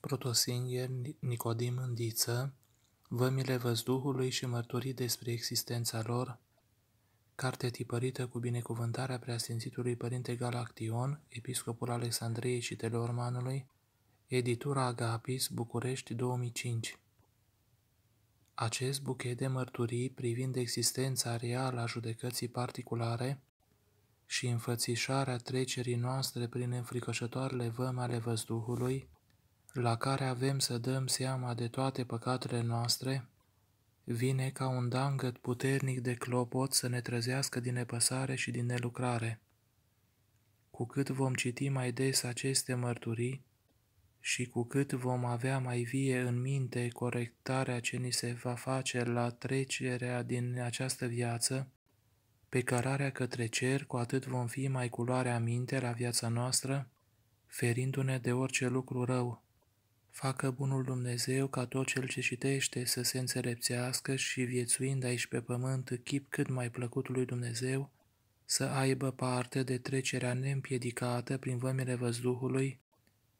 Protosinger, Nicodim Îndiță, Vămile Văzduhului și mărturii despre existența lor, carte tipărită cu binecuvântarea preasfințitului Părinte Galaction, episcopul Alexandriei și Teleormanului, editura Agapis, București, 2005. Acest buchet de mărturii privind existența reală a judecății particulare și înfățișarea trecerii noastre prin înfricoșătoarele văm ale văzduhului, la care avem să dăm seama de toate păcatele noastre, vine ca un dangăt puternic de clopot să ne trezească din nepăsare și din nelucrare. Cu cât vom citi mai des aceste mărturii și cu cât vom avea mai vie în minte corectarea ce ni se va face la trecerea din această viață, pe cărarea către cer, cu atât vom fi mai culoarea minte la viața noastră, ferindu-ne de orice lucru rău. Facă bunul Dumnezeu ca tot cel ce citește să se înțelepțească și viețuind aici pe pământ chip cât mai plăcut lui Dumnezeu, să aibă parte de trecerea neîmpiedicată prin vămile văzduhului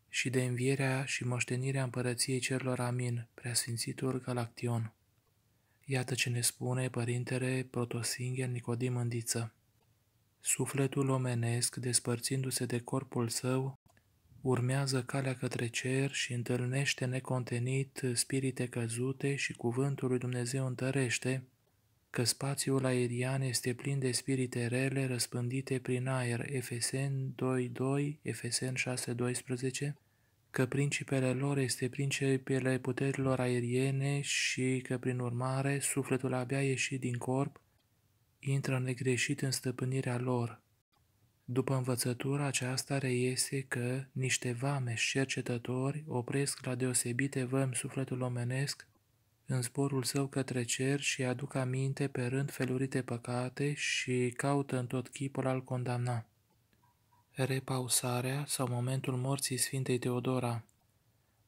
și de învierea și moștenirea împărăției cerilor amin, preasfințitul Galaction. Iată ce ne spune Părintele Protosinger Nicodim Îndiță. Sufletul omenesc, despărțindu-se de corpul său, urmează calea către cer și întâlnește necontenit spirite căzute și cuvântul lui Dumnezeu întărește că spațiul aerian este plin de spirite rele răspândite prin aer, Efesen 2.2, Efesen 6.12, că principele lor este principele puterilor aeriene și că, prin urmare, sufletul abia ieșit din corp, intră negreșit în stăpânirea lor, după învățătura aceasta reiese că niște vame și cercetători opresc la deosebite văm sufletul omenesc în sporul său către cer și aduc aminte pe rând felurite păcate și caută în tot chipul al condamna. Repausarea sau momentul morții Sfintei Teodora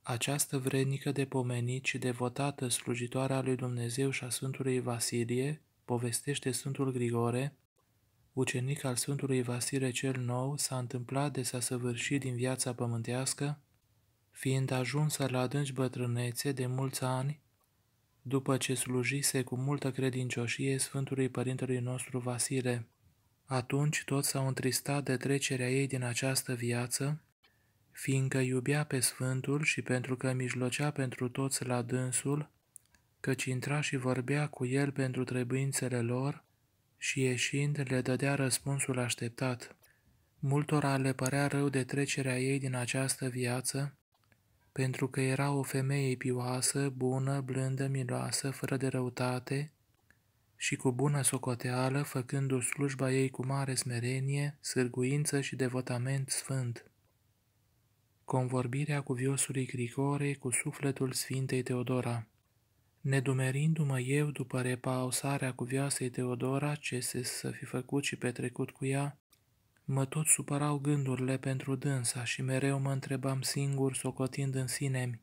Această vrednică de pomenit și devotată slujitoare a lui Dumnezeu și a Sfântului Vasilie, povestește Sfântul Grigore, ucenic al Sfântului Vasile cel Nou, s-a întâmplat de s-a săvârșit din viața pământească, fiind ajunsă la adânci bătrânețe de mulți ani, după ce slujise cu multă credincioșie Sfântului Părintelui nostru Vasile. Atunci toți s-au întristat de trecerea ei din această viață, fiindcă iubea pe Sfântul și pentru că mijlocea pentru toți la dânsul, căci intra și vorbea cu el pentru trebuințele lor, și ieșind le dădea răspunsul așteptat. Multora le părea rău de trecerea ei din această viață, pentru că era o femeie pioasă, bună, blândă, miloasă, fără de răutate și cu bună socoteală, făcându slujba ei cu mare smerenie, sârguință și devotament sfânt. Convorbirea viosului Grigore cu sufletul Sfintei Teodora Nedumerindu-mă eu după repausarea cuvioasei Teodora, ce se să fi făcut și petrecut cu ea, mă tot supărau gândurile pentru dânsa și mereu mă întrebam singur, socotind în sine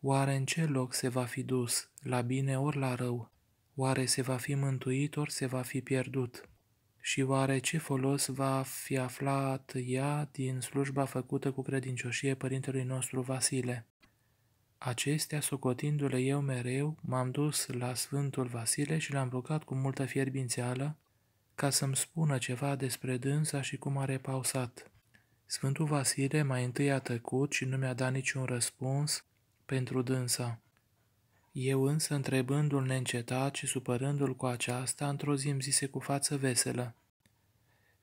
oare în ce loc se va fi dus, la bine ori la rău? Oare se va fi mântuit ori se va fi pierdut? Și oare ce folos va fi aflat ea din slujba făcută cu credincioșie părintelui nostru Vasile? Acestea, socotindu-le eu mereu, m-am dus la Sfântul Vasile și l-am rugat cu multă fierbințeală ca să-mi spună ceva despre dânsa și cum a repausat. Sfântul Vasile mai întâi a tăcut și nu mi-a dat niciun răspuns pentru dânsa. Eu însă, întrebându-l neîncetat și supărându-l cu aceasta, într-o zi îmi zise cu față veselă.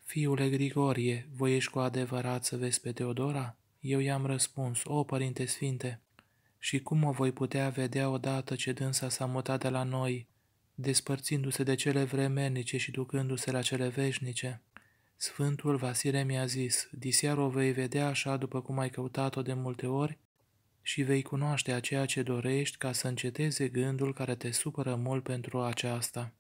Fiule Grigorie, voi ești cu adevărat să vezi pe Teodora?" Eu i-am răspuns, o, Părinte Sfinte!" și cum o voi putea vedea odată ce dânsa s-a mutat de la noi, despărțindu-se de cele vremenice și ducându-se la cele veșnice. Sfântul Vasile mi-a zis, disiar o vei vedea așa după cum ai căutat-o de multe ori și vei cunoaște a ceea ce dorești ca să înceteze gândul care te supără mult pentru aceasta.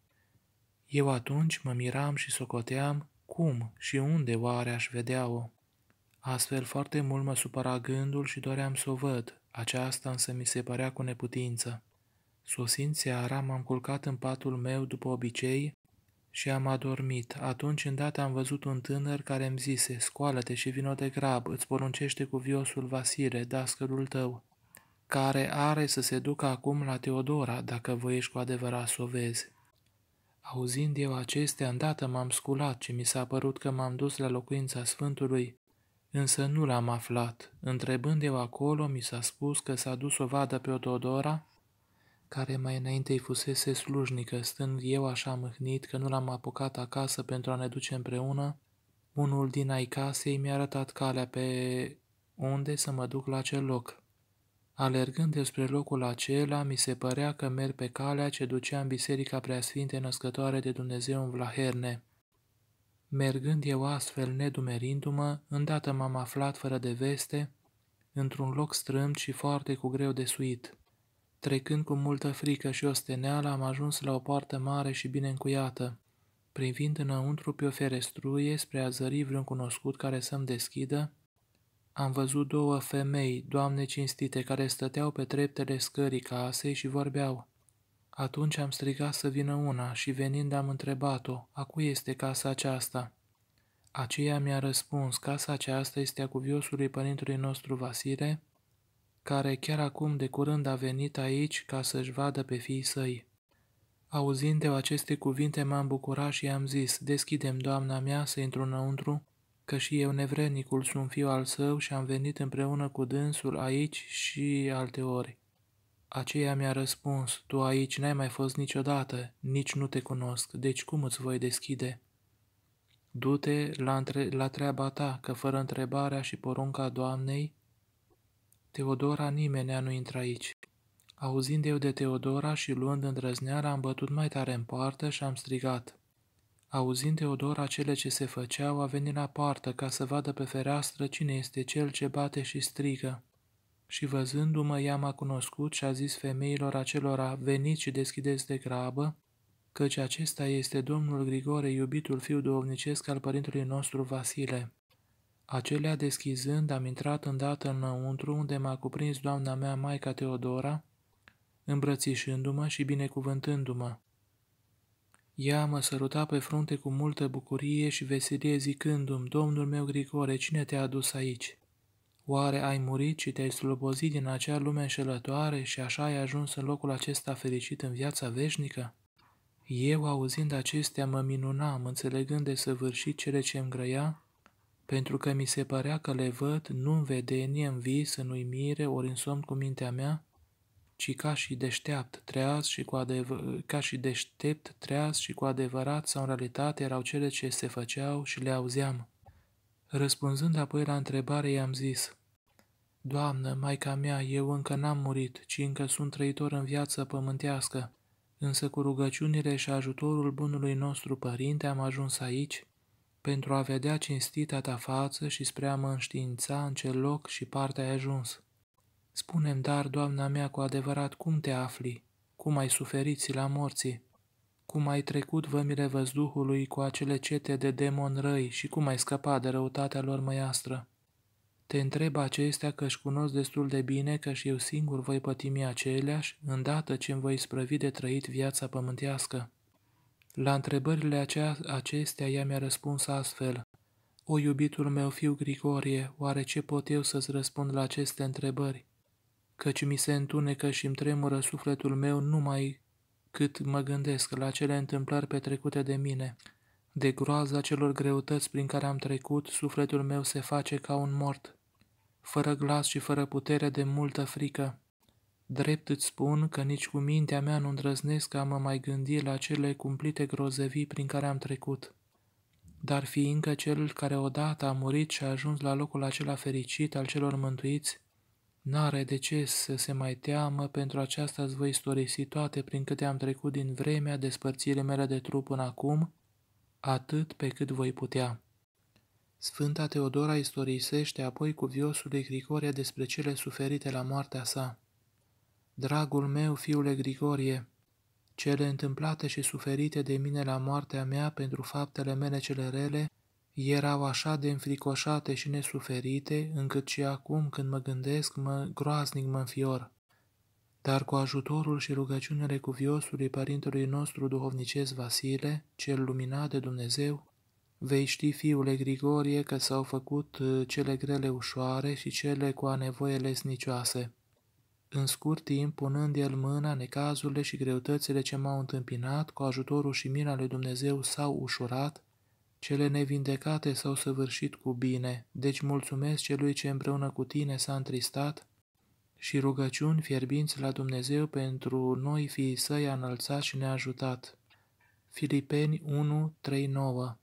Eu atunci mă miram și socoteam cum și unde oare aș vedea-o. Astfel foarte mult mă supăra gândul și doream să o văd, aceasta însă mi se părea cu neputință. Sosind seara, m-am culcat în patul meu după obicei și am adormit. Atunci, îndată, am văzut un tânăr care îmi zise, scoală-te și vino de grab, îți poruncește cu viosul Vasile, dascărul tău, care are să se ducă acum la Teodora, dacă voiești cu adevărat să o vezi. Auzind eu acestea, îndată m-am sculat și mi s-a părut că m-am dus la locuința Sfântului, însă nu l-am aflat. Întrebând eu acolo, mi s-a spus că s-a dus o vadă pe Ododora, care mai înainte îi fusese slujnică, stând eu așa mâhnit că nu l-am apucat acasă pentru a ne duce împreună, unul din ai casei mi-a arătat calea pe unde să mă duc la acel loc. Alergând despre locul acela, mi se părea că merg pe calea ce ducea în Biserica Preasfinte Născătoare de Dumnezeu în Vlaherne. Mergând eu astfel, nedumerindu-mă, îndată m-am aflat fără de veste, într-un loc strâmt și foarte cu greu de suit. Trecând cu multă frică și osteneală, am ajuns la o poartă mare și bine încuiată. Privind înăuntru pe o ferestruie spre a zări vreun cunoscut care să-mi deschidă, am văzut două femei, doamne cinstite, care stăteau pe treptele scării casei și vorbeau. Atunci am strigat să vină una și venind am întrebat-o, a cui este casa aceasta? Aceea mi-a răspuns, casa aceasta este a cuviosului părintului nostru Vasile, care chiar acum de curând a venit aici ca să-și vadă pe fiii săi. Auzind de aceste cuvinte m-am bucurat și am zis, deschidem, doamna mea, să intru înăuntru, că și eu nevrenicul sunt fiu al său și am venit împreună cu dânsul aici și alte ori. Aceea mi-a răspuns, tu aici n-ai mai fost niciodată, nici nu te cunosc, deci cum îți voi deschide? Du-te la, între- la treaba ta, că fără întrebarea și porunca Doamnei, Teodora nimeni nu intră aici. Auzind eu de Teodora și luând îndrăzneala, am bătut mai tare în poartă și am strigat. Auzind Teodora cele ce se făceau, a venit la poartă ca să vadă pe fereastră cine este cel ce bate și strigă. Și văzându-mă, ea m-a cunoscut și a zis femeilor acelora, veniți și deschideți de grabă, căci acesta este domnul Grigore, iubitul fiu duovnicesc al părintului nostru Vasile. Acelea deschizând, am intrat îndată înăuntru, unde m-a cuprins doamna mea, Maica Teodora, îmbrățișându-mă și binecuvântându-mă. Ea mă săruta pe frunte cu multă bucurie și veselie zicându-mi, Domnul meu Grigore, cine te-a adus aici?" Oare ai murit și te-ai slobozit din acea lume înșelătoare și așa ai ajuns în locul acesta fericit în viața veșnică? Eu, auzind acestea, mă minunam, înțelegând de săvârșit cele ce îmi grăia, pentru că mi se părea că le văd nu în vedenie, în vis, în uimire, ori în somn cu mintea mea, ci ca și deșteapt, treaz și cu adevăr, ca și deștept, treaz și cu adevărat sau în realitate erau cele ce se făceau și le auzeam. Răspunzând apoi la întrebare, i-am zis, Doamnă, Maica mea, eu încă n-am murit, ci încă sunt trăitor în viață pământească, însă cu rugăciunile și ajutorul bunului nostru părinte am ajuns aici pentru a vedea cinstita ta față și spre a mă înștiința în ce loc și parte ai ajuns. Spunem, dar, doamna mea, cu adevărat cum te afli? Cum ai suferit la morții? cum ai trecut vămile văzduhului cu acele cete de demon răi și cum ai scăpat de răutatea lor măiastră. Te întreb acestea că își cunosc destul de bine că și eu singur voi pătimi aceleași, îndată ce îmi voi sprăvi de trăit viața pământească. La întrebările acea, acestea ea mi-a răspuns astfel. O, iubitul meu fiu Grigorie, oare ce pot eu să-ți răspund la aceste întrebări? Căci mi se întunecă și îmi tremură sufletul meu numai cât mă gândesc la cele întâmplări petrecute de mine. De groaza celor greutăți prin care am trecut, sufletul meu se face ca un mort, fără glas și fără putere de multă frică. Drept îți spun că nici cu mintea mea nu îndrăznesc a mă mai gândi la cele cumplite grozăvii prin care am trecut. Dar fiindcă cel care odată a murit și a ajuns la locul acela fericit al celor mântuiți, N-are de ce să se mai teamă, pentru aceasta îți voi istorisi toate prin câte am trecut din vremea despărțirii mele de trup până acum, atât pe cât voi putea. Sfânta Teodora istorisește apoi cu viosul Grigorie despre cele suferite la moartea sa. Dragul meu, fiule Grigorie, cele întâmplate și suferite de mine la moartea mea pentru faptele mele cele rele, erau așa de înfricoșate și nesuferite, încât și acum când mă gândesc, mă groaznic mă înfior. Dar cu ajutorul și rugăciunile cuviosului părintelui nostru duhovnicesc Vasile, cel luminat de Dumnezeu, vei ști, fiule Grigorie, că s-au făcut uh, cele grele ușoare și cele cu anevoie lesnicioase. În scurt timp, punând el mâna, necazurile și greutățile ce m-au întâmpinat, cu ajutorul și mina lui Dumnezeu s-au ușurat, cele nevindecate s-au săvârșit cu bine, deci mulțumesc celui ce împreună cu tine s-a întristat și rugăciuni fierbinți la Dumnezeu pentru noi fii săi înălțat și ne-a ajutat. Filipeni 1, 3, 9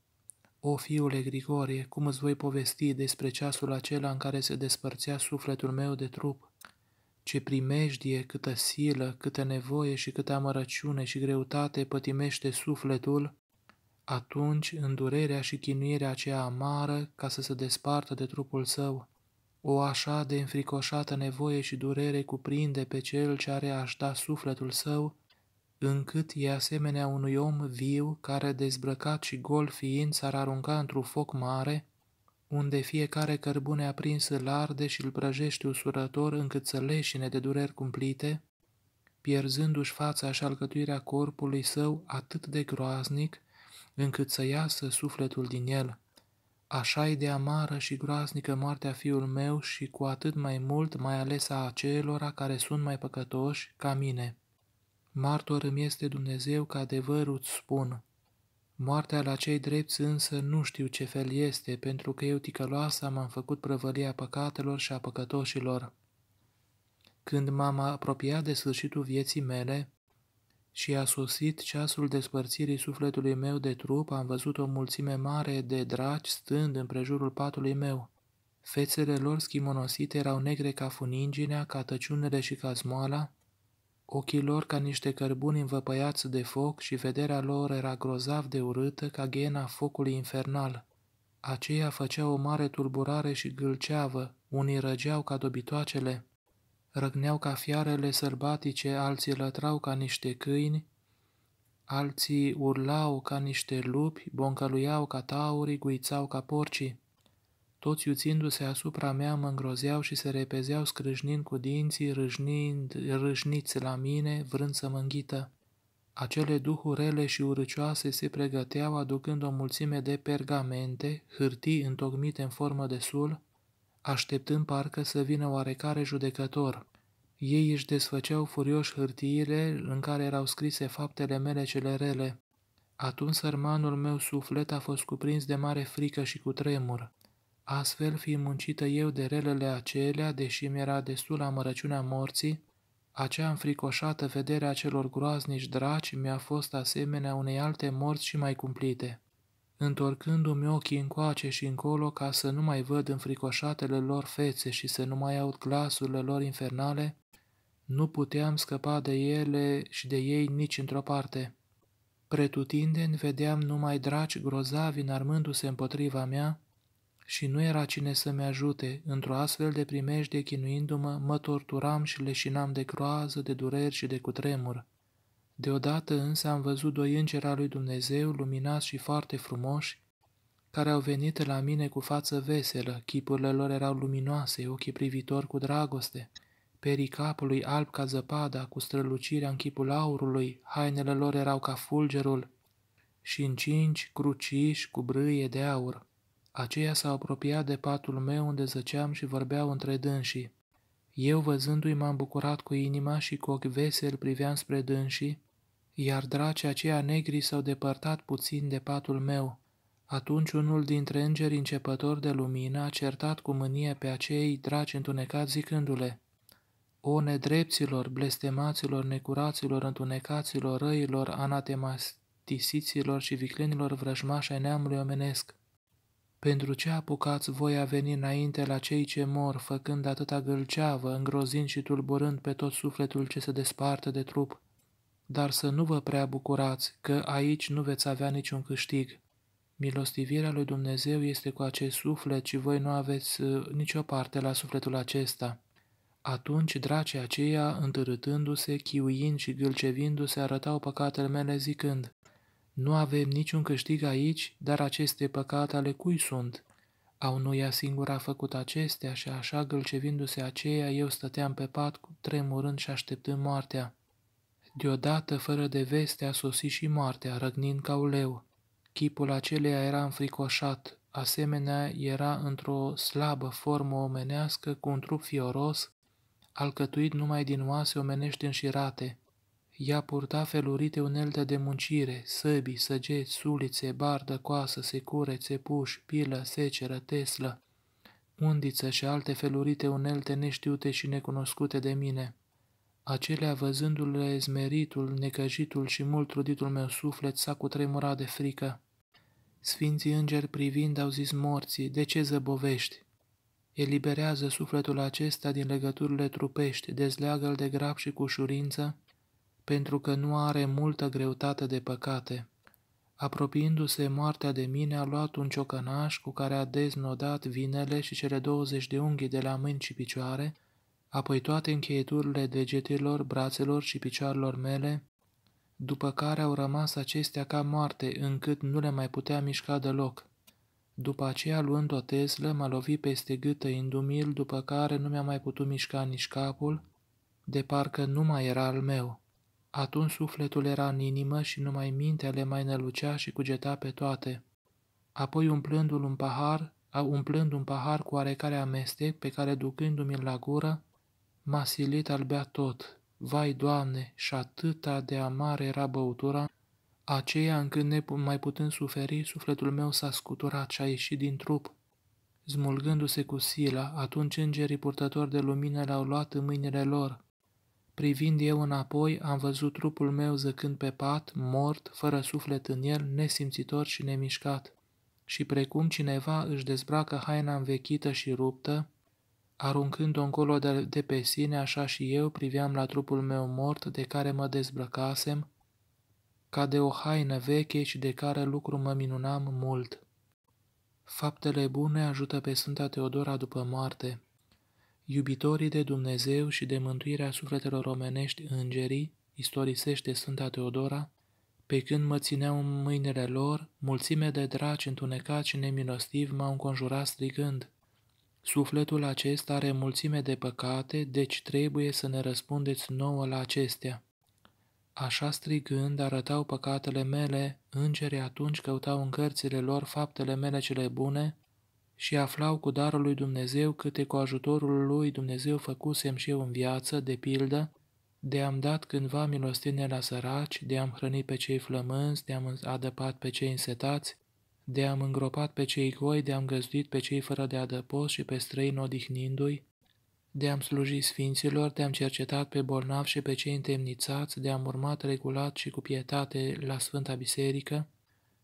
O, fiule Grigorie, cum îți voi povesti despre ceasul acela în care se despărțea sufletul meu de trup? Ce primejdie, câtă silă, câtă nevoie și câtă amărăciune și greutate pătimește sufletul atunci, îndurerea și chinuirea aceea amară, ca să se despartă de trupul său, o așa de înfricoșată nevoie și durere cuprinde pe cel ce are a da sufletul său, încât e asemenea unui om viu care, dezbrăcat și gol fiind, s-ar arunca într-un foc mare, unde fiecare cărbune aprins îl arde și îl prăjește usurător încât să leșine de dureri cumplite, pierzându-și fața și alcătuirea corpului său atât de groaznic, încât să iasă sufletul din el. așa e de amară și groaznică moartea fiul meu și cu atât mai mult, mai ales a acelora care sunt mai păcătoși ca mine. Martor îmi este Dumnezeu că adevărul îți spun. Moartea la cei drepți însă nu știu ce fel este, pentru că eu ticăloasa m-am făcut prăvălia păcatelor și a păcătoșilor. Când m-am apropiat de sfârșitul vieții mele, și a sosit ceasul despărțirii sufletului meu de trup, am văzut o mulțime mare de draci stând în prejurul patului meu. Fețele lor schimonosite erau negre ca funinginea, ca tăciunele și ca smoala, ochii lor ca niște cărbuni învăpăiați de foc și vederea lor era grozav de urâtă ca ghena focului infernal. Aceia făceau o mare tulburare și gâlceavă, unii răgeau ca dobitoacele, răgneau ca fiarele sălbatice, alții lătrau ca niște câini, alții urlau ca niște lupi, boncăluiau ca taurii, guițau ca porcii. Toți iuțindu-se asupra mea mă îngrozeau și se repezeau scrâșnind cu dinții, râșnind, râșniți la mine, vrând să mă înghită. Acele duhuri rele și urăcioase se pregăteau aducând o mulțime de pergamente, hârtii întocmite în formă de sul, așteptând parcă să vină oarecare judecător. Ei își desfăceau furioși hârtiile în care erau scrise faptele mele cele rele. Atunci sărmanul meu suflet a fost cuprins de mare frică și cu tremur. Astfel, fi muncită eu de relele acelea, deși mi-era destul amărăciunea morții, acea înfricoșată vedere a celor groaznici draci mi-a fost asemenea unei alte morți și mai cumplite întorcându-mi ochii încoace și încolo ca să nu mai văd înfricoșatele lor fețe și să nu mai aud glasurile lor infernale, nu puteam scăpa de ele și de ei nici într-o parte. Pretutindeni vedeam numai draci grozavi înarmându-se împotriva mea și nu era cine să-mi ajute, într-o astfel de primejde chinuindu-mă, mă torturam și leșinam de croază, de dureri și de cutremur. Deodată însă am văzut doi îngeri al lui Dumnezeu, luminați și foarte frumoși, care au venit la mine cu față veselă, chipurile lor erau luminoase, ochii privitori cu dragoste, perii capului alb ca zăpada, cu strălucirea în chipul aurului, hainele lor erau ca fulgerul, și în cinci cruciși, cu brâie de aur. Aceia s-au apropiat de patul meu unde zăceam și vorbeau între dânsii. Eu, văzându-i, m-am bucurat cu inima și cu ochi veseli priveam spre dânsii, iar dracii aceia negri s-au depărtat puțin de patul meu. Atunci unul dintre îngeri începători de lumină a certat cu mânie pe acei draci întunecați zicându-le, O nedrepților, blestemaților, necuraților, întunecaților, răilor, anatematisiților și viclenilor vrăjmași ai neamului omenesc! Pentru ce apucați voi a veni înainte la cei ce mor, făcând atâta gâlceavă, îngrozind și tulburând pe tot sufletul ce se desparte de trup?' dar să nu vă prea bucurați, că aici nu veți avea niciun câștig. Milostivirea lui Dumnezeu este cu acest suflet și voi nu aveți ă, nicio parte la sufletul acesta. Atunci dracii aceia, întârâtându se chiuind și gâlcevindu-se, arătau păcatele mele zicând, Nu avem niciun câștig aici, dar aceste păcate ale cui sunt? Au nu ea singura a făcut acestea și așa gâlcevindu-se aceea, eu stăteam pe pat, tremurând și așteptând moartea. Deodată, fără de veste, a sosit și moartea, răgnind ca uleu. leu. Chipul aceleia era înfricoșat, asemenea era într-o slabă formă omenească cu un trup fioros, alcătuit numai din oase omenești înșirate. Ea purta felurite unelte de muncire, săbi, săgeți, sulițe, bardă, coasă, secure, țepuș, pilă, seceră, teslă, undiță și alte felurite unelte neștiute și necunoscute de mine. Acelea, văzându-le zmeritul, necăjitul și mult truditul meu suflet, s-a cutremurat de frică. Sfinții îngeri privind au zis morții, de ce zăbovești? Eliberează sufletul acesta din legăturile trupești, dezleagă-l de grab și cu ușurință, pentru că nu are multă greutate de păcate. Apropiindu-se moartea de mine, a luat un ciocănaș cu care a deznodat vinele și cele 20 de unghii de la mâini și picioare, apoi toate încheieturile degetelor, brațelor și picioarelor mele, după care au rămas acestea ca moarte, încât nu le mai putea mișca deloc. După aceea, luând o teslă, m-a lovit peste gâtă indumil, după care nu mi-a mai putut mișca nici capul, de parcă nu mai era al meu. Atunci sufletul era în inimă și numai mintea le mai nălucea și cugeta pe toate. Apoi, umplându-l un pahar, umplând un pahar cu oarecare amestec, pe care ducându-mi la gură, al bea tot. Vai, Doamne, și atâta de amare era băutura, aceea încât ne mai putând suferi, sufletul meu s-a scuturat și a ieșit din trup. Smulgându-se cu sila, atunci îngerii purtători de lumină l-au luat în mâinile lor. Privind eu înapoi, am văzut trupul meu zăcând pe pat, mort, fără suflet în el, nesimțitor și nemișcat. Și precum cineva își dezbracă haina învechită și ruptă, Aruncând-o încolo de, de pe sine, așa și eu priveam la trupul meu mort de care mă dezbrăcasem, ca de o haină veche și de care lucru mă minunam mult. Faptele bune ajută pe Sfânta Teodora după moarte. Iubitorii de Dumnezeu și de mântuirea sufletelor omenești îngerii, istorisește Sfânta Teodora, pe când mă țineau în mâinile lor, mulțime de draci întunecați și nemilostiv m-au înconjurat strigând, Sufletul acesta are mulțime de păcate, deci trebuie să ne răspundeți nouă la acestea. Așa strigând, arătau păcatele mele, îngerii atunci căutau în cărțile lor faptele mele cele bune și aflau cu darul lui Dumnezeu câte cu ajutorul lui Dumnezeu făcusem și eu în viață, de pildă, de am dat cândva milostine la săraci, de am hrănit pe cei flămânzi, de am adăpat pe cei însetați, de am îngropat pe cei goi, de am găzduit pe cei fără de adăpost și pe străini odihnindu-i, de am slujit sfinților, de am cercetat pe bolnavi și pe cei întemnițați, de am urmat regulat și cu pietate la Sfânta Biserică,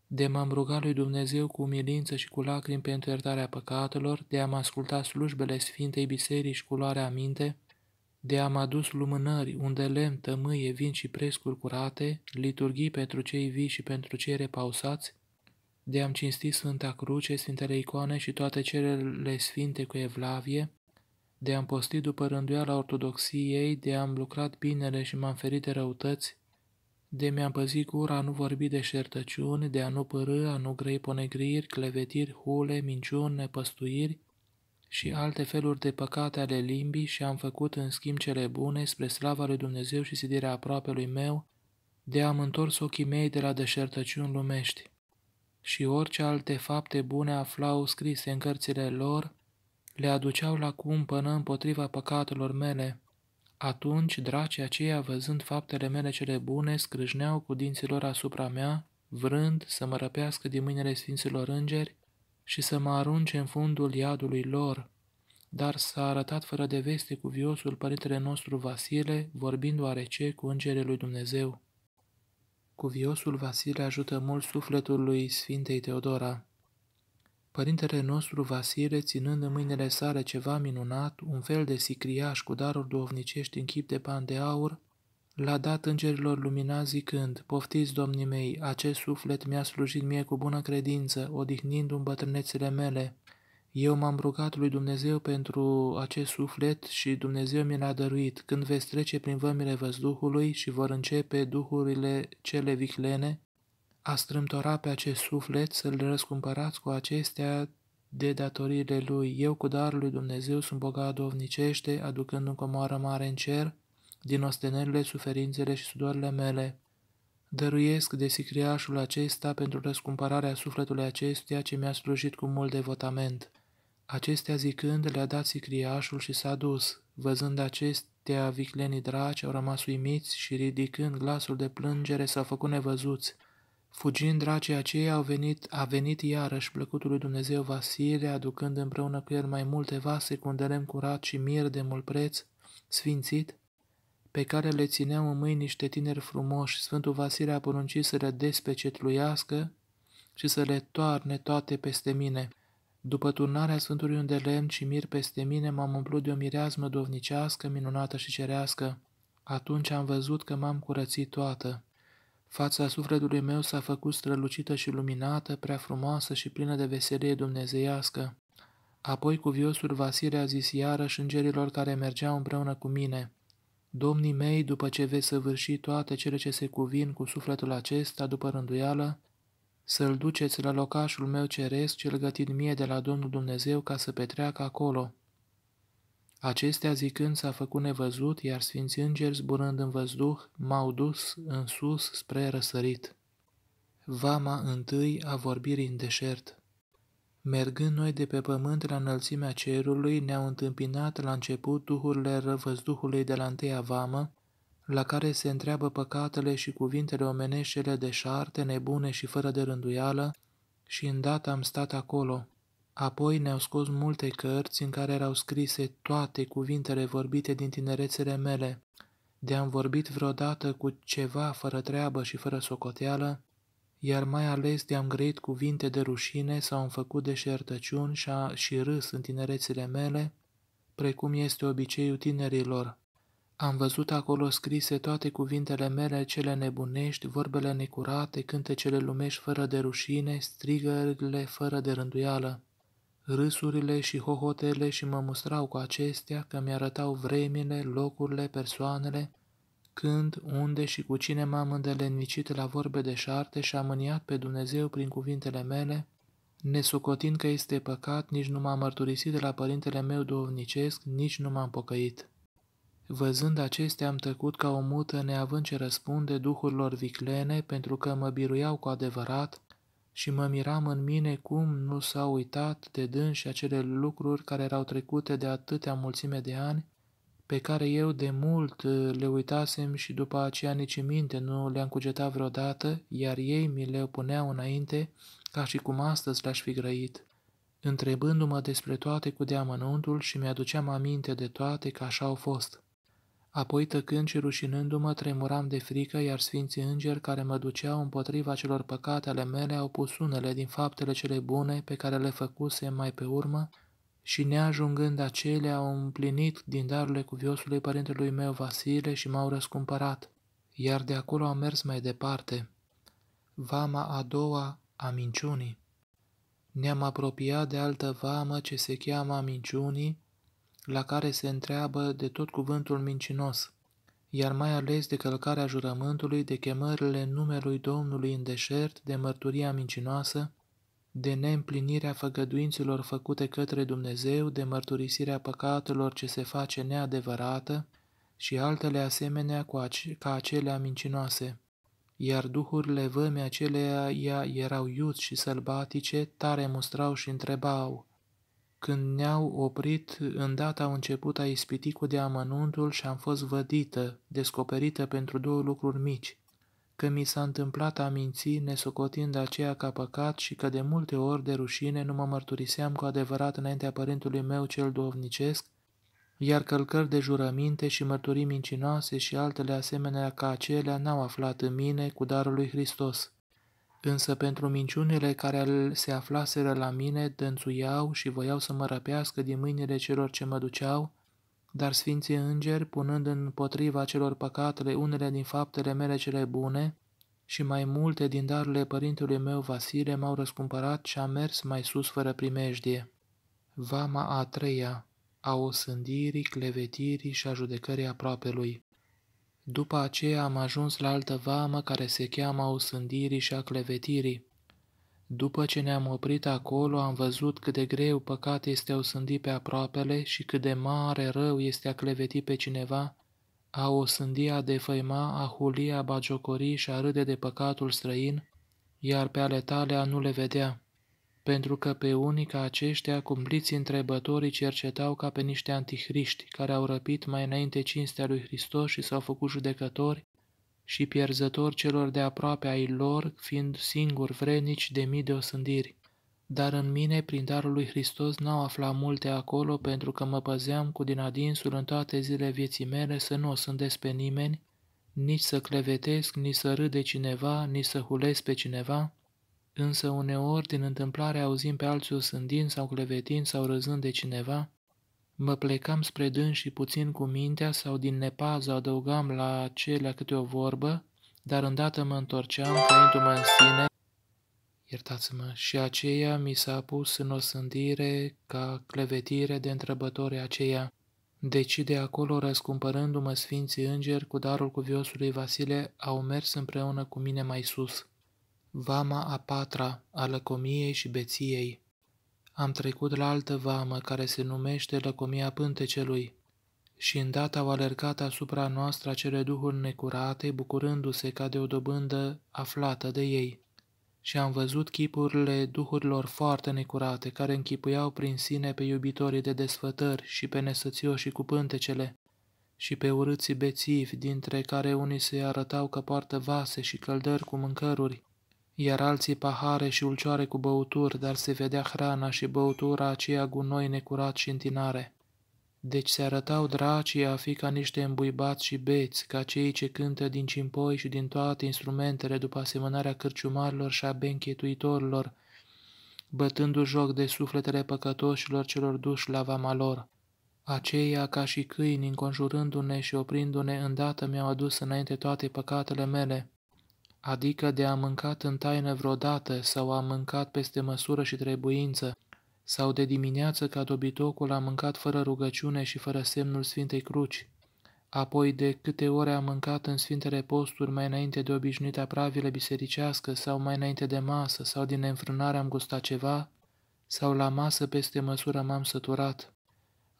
de m-am rugat lui Dumnezeu cu umilință și cu lacrimi pentru iertarea păcatelor, de am ascultat slujbele Sfintei Biserici cu luarea aminte, de am adus lumânări, unde lemn, tămâie, vin și prescuri curate, liturghii pentru cei vii și pentru cei repausați, de a-mi cinsti Sfânta Cruce, Sfintele Icoane și toate celele sfinte cu evlavie, de am postit după rânduiala ortodoxiei, de a-mi lucrat binele și m-am ferit de răutăți, de mi-am păzit gura a nu vorbi de șertăciuni, de a nu părâ, a nu grăi ponegriri, clevetiri, hule, minciuni, nepăstuiri și alte feluri de păcate ale limbii și am făcut în schimb cele bune spre slava lui Dumnezeu și sidirea lui meu, de am întors ochii mei de la deșertăciuni lumești și orice alte fapte bune aflau scrise în cărțile lor, le aduceau la cumpănă împotriva păcatelor mele. Atunci dracii aceia, văzând faptele mele cele bune, scrâșneau cu dinților asupra mea, vrând să mă răpească din mâinile Sfinților Îngeri și să mă arunce în fundul iadului lor. Dar s-a arătat fără de veste cu viosul Părintele nostru Vasile, vorbind oarece cu Îngerii lui Dumnezeu. Cuviosul Vasile ajută mult sufletul lui Sfintei Teodora. Părintele nostru Vasile, ținând în mâinile sale ceva minunat, un fel de sicriaș cu daruri duovnicești în chip de pan de aur, l-a dat îngerilor lumina zicând, Poftiți, domnii mei, acest suflet mi-a slujit mie cu bună credință, odihnindu-mi bătrânețele mele. Eu m-am rugat lui Dumnezeu pentru acest suflet și Dumnezeu mi l-a dăruit. Când veți trece prin vămile văzduhului și vor începe duhurile cele vihlene, a strâmtora pe acest suflet să-l răscumpărați cu acestea de datoriile lui. Eu cu darul lui Dumnezeu sunt bogat dovnicește, aducând un comoară mare în cer, din ostenerile, suferințele și sudorile mele. Dăruiesc de sicriașul acesta pentru răscumpărarea sufletului acestuia ce mi-a slujit cu mult devotament. Acestea zicând, le-a dat sicriașul și s-a dus. Văzând acestea, viclenii draci au rămas uimiți și ridicând glasul de plângere s-au făcut nevăzuți. Fugind dracii aceia, au venit, a venit iarăși plăcutul lui Dumnezeu Vasile, aducând împreună cu el mai multe vase cu un curat și mir de mult preț, sfințit, pe care le țineau în mâini niște tineri frumoși. Sfântul Vasile a poruncit să le despecetluiască și să le toarne toate peste mine. După turnarea Sfântului lemn și mir peste mine, m-am umplut de o mireasmă dovnicească, minunată și cerească. Atunci am văzut că m-am curățit toată. Fața sufletului meu s-a făcut strălucită și luminată, prea frumoasă și plină de veselie dumnezeiască. Apoi cuviosul Vasile a zis iarăși îngerilor care mergeau împreună cu mine, Domnii mei, după ce veți săvârși toate cele ce se cuvin cu sufletul acesta după rânduială, să-l duceți la locașul meu ceresc cel gătit mie de la Domnul Dumnezeu ca să petreacă acolo. Acestea zicând s-a făcut nevăzut, iar sfinți îngeri zburând în văzduh m-au dus în sus spre răsărit. Vama întâi a vorbirii în deșert Mergând noi de pe pământ la înălțimea cerului, ne-au întâmpinat la început duhurile răvăzduhului de la întâia vamă, la care se întreabă păcatele și cuvintele omeneșele șarte, nebune și fără de rânduială, și îndată am stat acolo. Apoi ne-au scos multe cărți în care erau scrise toate cuvintele vorbite din tinerețele mele. De-am vorbit vreodată cu ceva fără treabă și fără socoteală, iar mai ales de-am grăit cuvinte de rușine sau am făcut deșertăciuni și, a, și râs în tinerețele mele, precum este obiceiul tinerilor, am văzut acolo scrise toate cuvintele mele cele nebunești, vorbele necurate, cântecele lumești fără de rușine, strigările fără de rânduială. Râsurile și hohotele și mă mustrau cu acestea, că mi-arătau vremile, locurile, persoanele, când, unde și cu cine m-am îndelenicit la vorbe de șarte și am mâniat pe Dumnezeu prin cuvintele mele, nesocotind că este păcat, nici nu m-am mărturisit de la părintele meu duovnicesc, nici nu m-am pocăit. Văzând acestea, am tăcut ca o mută, neavând ce răspunde duhurilor viclene, pentru că mă biruiau cu adevărat și mă miram în mine cum nu s-au uitat de dâns și acele lucruri care erau trecute de atâtea mulțime de ani, pe care eu de mult uh, le uitasem și după aceea nici minte nu le-am cugetat vreodată, iar ei mi le puneau înainte ca și cum astăzi le-aș fi grăit. Întrebându-mă despre toate cu deamănuntul și mi-aduceam aminte de toate că așa au fost. Apoi, tăcând și rușinându-mă, tremuram de frică, iar sfinții îngeri care mă duceau împotriva celor păcate ale mele au pus unele din faptele cele bune pe care le făcuse mai pe urmă și neajungând acelea au împlinit din darurile cuviosului părintelui meu Vasile și m-au răscumpărat, iar de acolo am mers mai departe. Vama a doua a minciunii Ne-am apropiat de altă vamă ce se cheamă a minciunii, la care se întreabă de tot cuvântul mincinos, iar mai ales de călcarea jurământului, de chemările numelui Domnului în deșert, de mărturia mincinoasă, de neîmplinirea făgăduinților făcute către Dumnezeu, de mărturisirea păcatelor ce se face neadevărată și altele asemenea cu ace ca acelea mincinoase. Iar duhurile văme acelea ea erau iuți și sălbatice, tare mustrau și întrebau – când ne-au oprit, îndată au început a ispiti cu deamănuntul și am fost vădită, descoperită pentru două lucruri mici. Că mi s-a întâmplat a minți, nesocotind aceea ca păcat și că de multe ori de rușine nu mă mărturiseam cu adevărat înaintea părintului meu cel dovnicesc, iar călcări de jurăminte și mărturii mincinoase și altele asemenea ca acelea n-au aflat în mine cu darul lui Hristos. Însă pentru minciunile care se aflaseră la mine, dănțuiau și voiau să mă răpească din mâinile celor ce mă duceau, dar sfinții îngeri, punând împotriva celor păcatele unele din faptele mele cele bune și mai multe din darurile părintelui meu Vasile, m-au răscumpărat și am mers mai sus fără primejdie. Vama a treia a osândirii, clevetirii și a judecării lui. După aceea am ajuns la altă vamă care se cheamă osândirii și a clevetirii. După ce ne-am oprit acolo, am văzut cât de greu păcat este a osândi pe aproapele și cât de mare rău este a cleveti pe cineva, a osândi, a defăima, a hulia, a bagiocori și a râde de păcatul străin, iar pe ale tale a nu le vedea pentru că pe unii ca aceștia, cumpliți întrebătorii, cercetau ca pe niște antihriști, care au răpit mai înainte cinstea lui Hristos și s-au făcut judecători și pierzători celor de aproape ai lor, fiind singuri vrenici de mii de osândiri. Dar în mine, prin darul lui Hristos, n-au aflat multe acolo, pentru că mă păzeam cu din adinsul în toate zilele vieții mele să nu o sândesc pe nimeni, nici să clevetesc, nici să râde cineva, nici să hulesc pe cineva, Însă uneori, din întâmplare, auzim pe alții osândind sau clevetind sau răzând de cineva, mă plecam spre dâns și puțin cu mintea sau din nepază adăugam la acelea câte o vorbă, dar îndată mă întorceam, căindu-mă în sine, iertați-mă, și aceea mi s-a pus în osândire ca clevetire de întrebători aceea. Deci de acolo, răscumpărându-mă sfinții îngeri cu darul cuviosului Vasile, au mers împreună cu mine mai sus. Vama a patra, a lăcomiei și beției. Am trecut la altă vamă care se numește lăcomia pântecelui și îndată au alergat asupra noastră cele duhuri necurate, bucurându-se ca de o dobândă aflată de ei. Și am văzut chipurile duhurilor foarte necurate, care închipuiau prin sine pe iubitorii de desfătări și pe nesățioșii cu pântecele, și pe urâții bețivi, dintre care unii se arătau că poartă vase și căldări cu mâncăruri, iar alții pahare și ulcioare cu băuturi, dar se vedea hrana și băutura aceea gunoi necurat și întinare. Deci se arătau dracii a fi ca niște îmbuibați și beți, ca cei ce cântă din cimpoi și din toate instrumentele după asemănarea cârciumarilor și a benchetuitorilor, bătându-și joc de sufletele păcătoșilor celor duși la vama lor. Aceia, ca și câini, înconjurându-ne și oprindu-ne, îndată mi-au adus înainte toate păcatele mele adică de a mâncat în taină vreodată sau a mâncat peste măsură și trebuință, sau de dimineață ca dobitocul a mâncat fără rugăciune și fără semnul Sfintei Cruci, apoi de câte ore a mâncat în Sfintele Posturi mai înainte de obișnuita pravile bisericească sau mai înainte de masă sau din înfrânare am gustat ceva, sau la masă peste măsură m-am săturat.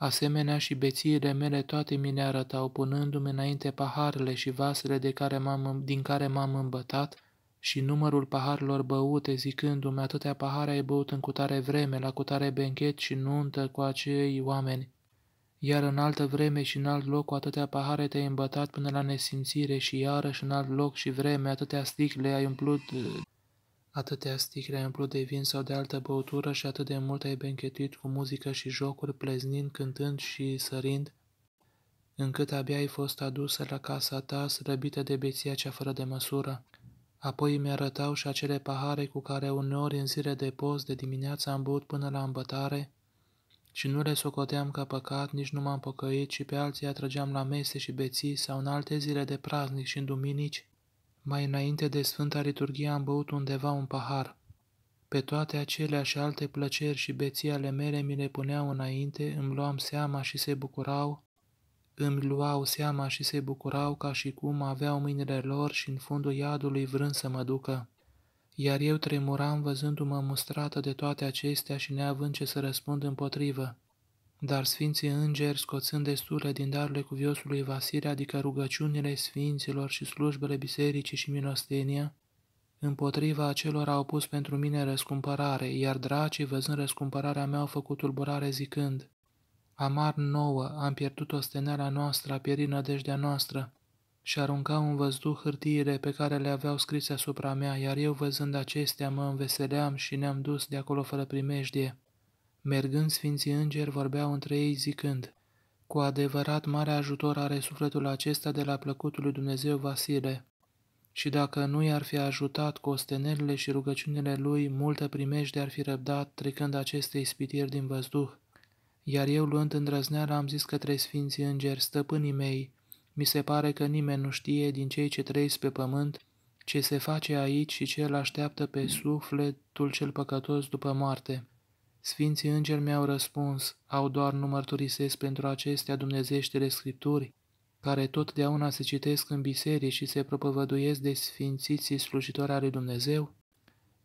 Asemenea și bețiile mele toate mi le arătau, punându-mi înainte paharele și vasele de care m-am, din care m-am îmbătat și numărul paharilor băute, zicându-mi atâtea pahare ai băut în cutare vreme, la cutare benchet și nuntă cu acei oameni. Iar în altă vreme și în alt loc cu atâtea pahare te-ai îmbătat până la nesimțire și iarăși în alt loc și vreme atâtea sticle ai umplut Atâtea sticle umplut de vin sau de altă băutură și atât de mult ai benchetuit cu muzică și jocuri, pleznind, cântând și sărind, încât abia ai fost adusă la casa ta, slăbită de beția cea fără de măsură. Apoi mi arătau și acele pahare cu care uneori în zile de post de dimineață am băut până la îmbătare și nu le socoteam ca păcat, nici nu m-am păcăit, și pe alții atrăgeam la mese și beții sau în alte zile de praznic și în duminici, mai înainte de Sfânta Liturghie am băut undeva un pahar. Pe toate acelea și alte plăceri și beții ale mele mi le puneau înainte, îmi luam seama și se bucurau, îmi luau seama și se bucurau ca și cum aveau mâinile lor și în fundul iadului vrând să mă ducă. Iar eu tremuram văzându-mă mustrată de toate acestea și neavând ce să răspund împotrivă. Dar sfinții îngeri, scoțând destule din darurile cuviosului Vasile, adică rugăciunile sfinților și slujbele bisericii și milostenia, împotriva acelor au pus pentru mine răscumpărare, iar dracii, văzând răscumpărarea mea, au făcut tulburare zicând, Amar nouă, am pierdut osteneala noastră, a pierit nădejdea noastră, și aruncau în văzduh hârtiile pe care le aveau scrise asupra mea, iar eu văzând acestea mă înveseleam și ne-am dus de acolo fără primejdie. Mergând, sfinții îngeri vorbeau între ei zicând, Cu adevărat mare ajutor are sufletul acesta de la plăcutul lui Dumnezeu Vasile. Și dacă nu i-ar fi ajutat costenerile și rugăciunile lui, multă primejde ar fi răbdat trecând aceste ispitieri din văzduh. Iar eu, luând îndrăzneală, am zis către sfinții îngeri, stăpânii mei, mi se pare că nimeni nu știe din cei ce trăiesc pe pământ ce se face aici și ce îl așteaptă pe sufletul cel păcătos după moarte. Sfinții îngeri mi-au răspuns, au doar nu mărturisesc pentru acestea dumnezeștele scripturi, care totdeauna se citesc în biserici și se propovăduiesc de sfințiții slujitori ale Dumnezeu,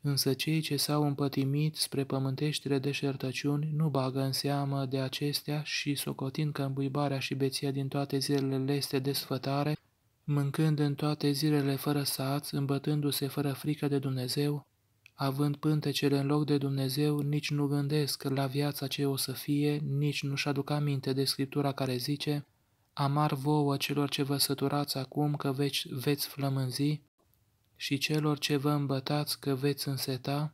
însă cei ce s-au împătimit spre pământeștile deșertăciuni nu bagă în seamă de acestea și, socotind că îmbuibarea și beția din toate zilele le este desfătare, mâncând în toate zilele fără saț, îmbătându-se fără frică de Dumnezeu, având pântecele în loc de Dumnezeu, nici nu gândesc la viața ce o să fie, nici nu-și aduc aminte de Scriptura care zice, Amar vouă celor ce vă săturați acum că veți, veți flămânzi și celor ce vă îmbătați că veți înseta,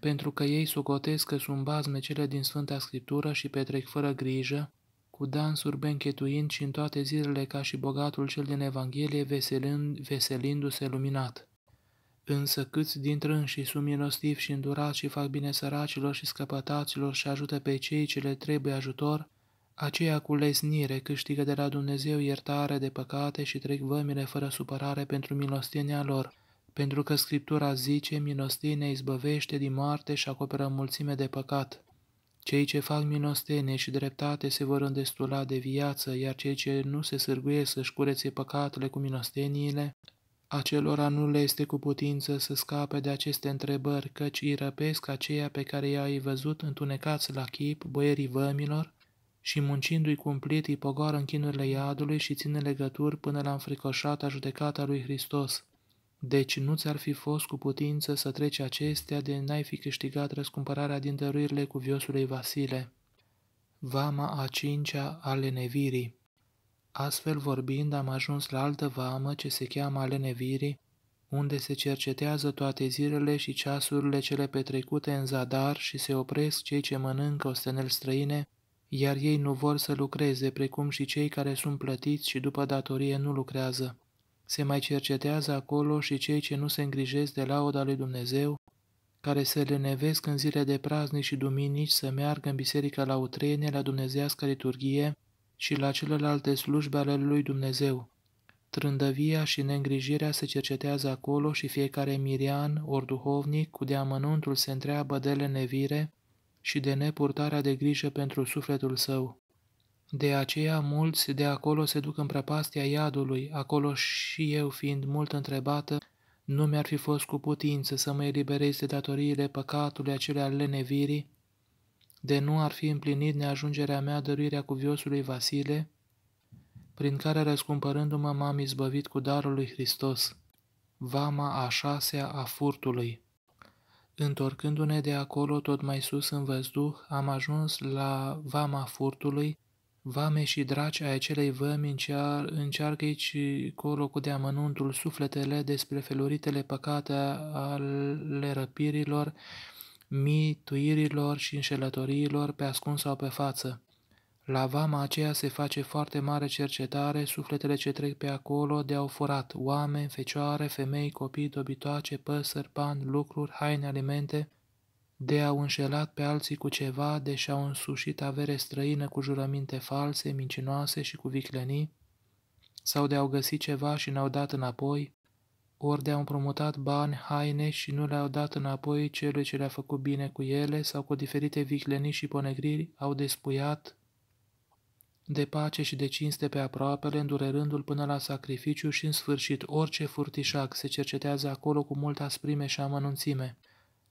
pentru că ei sucotesc că sunt bazme cele din Sfânta Scriptură și petrec fără grijă, cu dansuri benchetuind și în toate zilele ca și bogatul cel din Evanghelie, veselind, veselindu-se luminat. Însă câți dintre înșii sunt milostivi și îndurați și fac bine săracilor și scăpătaților și ajută pe cei ce le trebuie ajutor, aceia cu lesnire câștigă de la Dumnezeu iertare de păcate și trec vămile fără supărare pentru milostenia lor, pentru că Scriptura zice, milostenia izbăvește din moarte și acoperă mulțime de păcat. Cei ce fac milostenie și dreptate se vor îndestula de viață, iar cei ce nu se sârguie să-și curețe păcatele cu milosteniile, Acelora nu le este cu putință să scape de aceste întrebări, căci îi răpesc aceia pe care i-ai văzut întunecați la chip, boierii vămilor, și muncindu-i cumplit îi pogoară în chinurile iadului și ține legături până la înfricoșata judecata lui Hristos. Deci nu ți-ar fi fost cu putință să treci acestea de n-ai fi câștigat răscumpărarea din dăruirile cuviosului Vasile. Vama a cincea ale nevirii Astfel vorbind, am ajuns la altă vamă ce se cheamă Alenevirii, unde se cercetează toate zilele și ceasurile cele petrecute în zadar și se opresc cei ce mănâncă ostenel străine, iar ei nu vor să lucreze, precum și cei care sunt plătiți și după datorie nu lucrează. Se mai cercetează acolo și cei ce nu se îngrijesc de lauda lui Dumnezeu, care se lenevesc în zile de praznici și duminici să meargă în biserica la utrene, la dumnezească liturghie, și la celelalte slujbe ale lui Dumnezeu. Trândăvia și neîngrijirea se cercetează acolo și fiecare mirian, ori duhovnic, cu deamănuntul se întreabă de lenevire și de nepurtarea de grijă pentru sufletul său. De aceea mulți de acolo se duc în prăpastia iadului, acolo și eu fiind mult întrebată, nu mi-ar fi fost cu putință să mă eliberez de datoriile păcatului acelea lenevirii, de nu ar fi împlinit neajungerea mea dăruirea cuviosului Vasile, prin care răscumpărându-mă m-am izbăvit cu darul lui Hristos, vama a șasea a furtului. Întorcându-ne de acolo tot mai sus în văzduh, am ajuns la vama furtului, vame și draci ai acelei vămi încear, încearcă aici colo cu deamănuntul sufletele despre feluritele păcate ale răpirilor, mituirilor și înșelătoriilor pe ascuns sau pe față. La vama aceea se face foarte mare cercetare, sufletele ce trec pe acolo de-au furat, oameni, fecioare, femei, copii, dobitoace, păsări, pan, lucruri, haine, alimente, de-au înșelat pe alții cu ceva, de și-au însușit avere străină cu jurăminte false, mincinoase și cu viclenii, sau de-au găsit ceva și n-au dat înapoi, ori de-au împrumutat bani, haine și nu le-au dat înapoi celui ce le-a făcut bine cu ele sau cu diferite viclenii și ponegriri, au despuiat de pace și de cinste pe aproapele, îndurerându-l până la sacrificiu și în sfârșit orice furtișac se cercetează acolo cu multă asprime și amănunțime.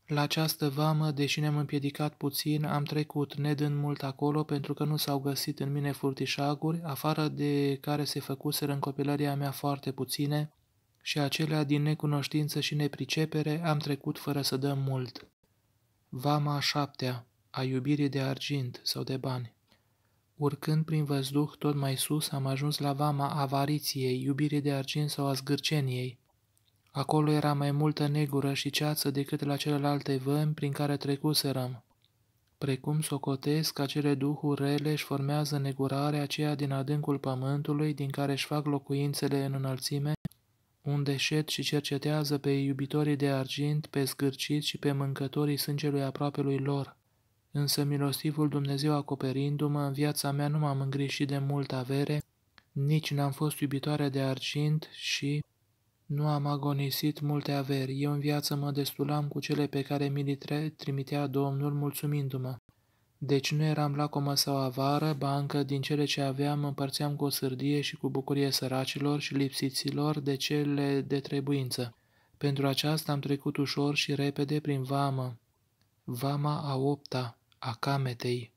La această vamă, deși ne-am împiedicat puțin, am trecut, nedând mult acolo, pentru că nu s-au găsit în mine furtișaguri, afară de care se făcuseră în copilăria mea foarte puține, și acelea din necunoștință și nepricepere am trecut fără să dăm mult. Vama a șaptea, a iubirii de argint sau de bani. Urcând prin văzduh tot mai sus, am ajuns la vama avariției, iubirii de argint sau a zgârceniei. Acolo era mai multă negură și ceață decât la celelalte vămi prin care trecuserăm. Precum socotesc, acele duhuri rele își formează negurarea aceea din adâncul pământului, din care își fac locuințele în înălțime unde șed și cercetează pe iubitorii de argint, pe zgârciți și pe mâncătorii sângelui apropiului lor. Însă milostivul Dumnezeu acoperindu-mă, în viața mea nu m-am îngrișit de mult avere, nici n-am fost iubitoare de argint și nu am agonisit multe averi. Eu în viață mă destulam cu cele pe care mi le trimitea Domnul mulțumindu-mă. Deci nu eram lacomă sau avară, ba încă din cele ce aveam împărțeam cu o sârdie și cu bucurie săracilor și lipsiților de cele de trebuință. Pentru aceasta am trecut ușor și repede prin vamă. Vama a opta, a cametei.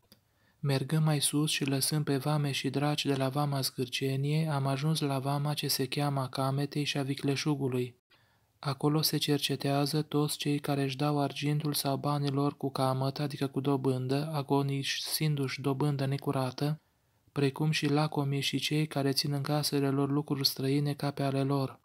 Mergând mai sus și lăsând pe vame și draci de la vama zgârcenie, am ajuns la vama ce se cheamă cametei și a vicleșugului. Acolo se cercetează toți cei care își dau argintul sau banilor cu camăt, adică cu dobândă, agonisindu-și dobândă necurată, precum și lacomii și cei care țin în casele lor lucruri străine ca pe ale lor.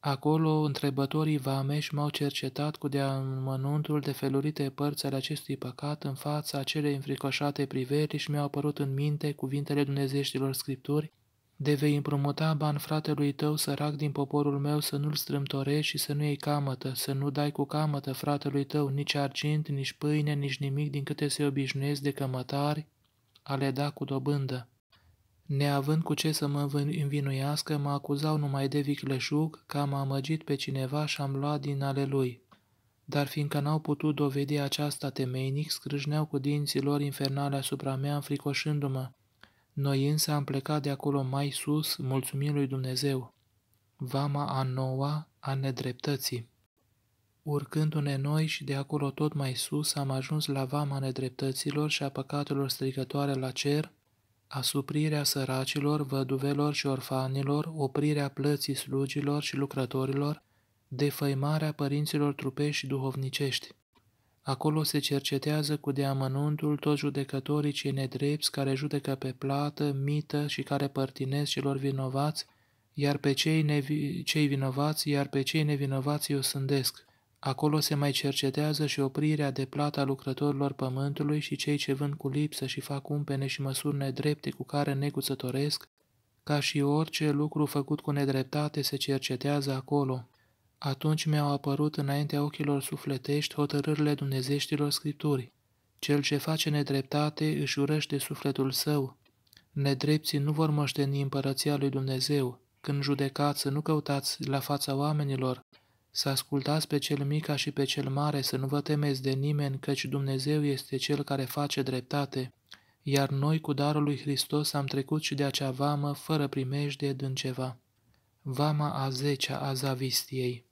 Acolo întrebătorii vameși m-au cercetat cu deamănuntul de felurite părți ale acestui păcat în fața acelei înfricoșate priveri și mi-au apărut în minte cuvintele dumnezeștilor scripturi, de vei împrumuta bani fratelui tău sărac din poporul meu să nu-l strâmtorești și să nu iei camătă, să nu dai cu camătă fratelui tău nici argint, nici pâine, nici nimic din câte se obișnuiesc de cămătari, a le da cu dobândă. Neavând cu ce să mă învinuiască, mă acuzau numai de vicleșug că am amăgit pe cineva și am luat din ale lui. Dar fiindcă n-au putut dovedi aceasta temeinic, scrâșneau cu dinții lor infernale asupra mea, înfricoșându-mă. Noi însă am plecat de acolo mai sus, mulțumim lui Dumnezeu, vama a noua a nedreptății. Urcându-ne noi și de acolo tot mai sus, am ajuns la vama nedreptăților și a păcatelor strigătoare la cer, asuprirea săracilor, văduvelor și orfanilor, oprirea plății slugilor și lucrătorilor, defăimarea părinților trupești și duhovnicești. Acolo se cercetează cu deamănuntul toți judecătorii cei nedrepți care judecă pe plată, mită și care părtinesc celor vinovați, iar pe cei, nevi- cei vinovați, iar pe cei nevinovați îi osândesc. Acolo se mai cercetează și oprirea de plata lucrătorilor pământului și cei ce vând cu lipsă și fac umpene și măsuri nedrepte cu care necuțătoresc, ca și orice lucru făcut cu nedreptate se cercetează acolo. Atunci mi-au apărut înaintea ochilor sufletești hotărârile dumnezeștilor scripturii. Cel ce face nedreptate își urăște sufletul său. Nedrepții nu vor moșteni împărăția lui Dumnezeu. Când judecați, să nu căutați la fața oamenilor, să ascultați pe cel mic și pe cel mare, să nu vă temeți de nimeni, căci Dumnezeu este Cel care face dreptate. Iar noi, cu darul lui Hristos, am trecut și de acea vamă, fără primejde din ceva. Vama a zecea a zavistiei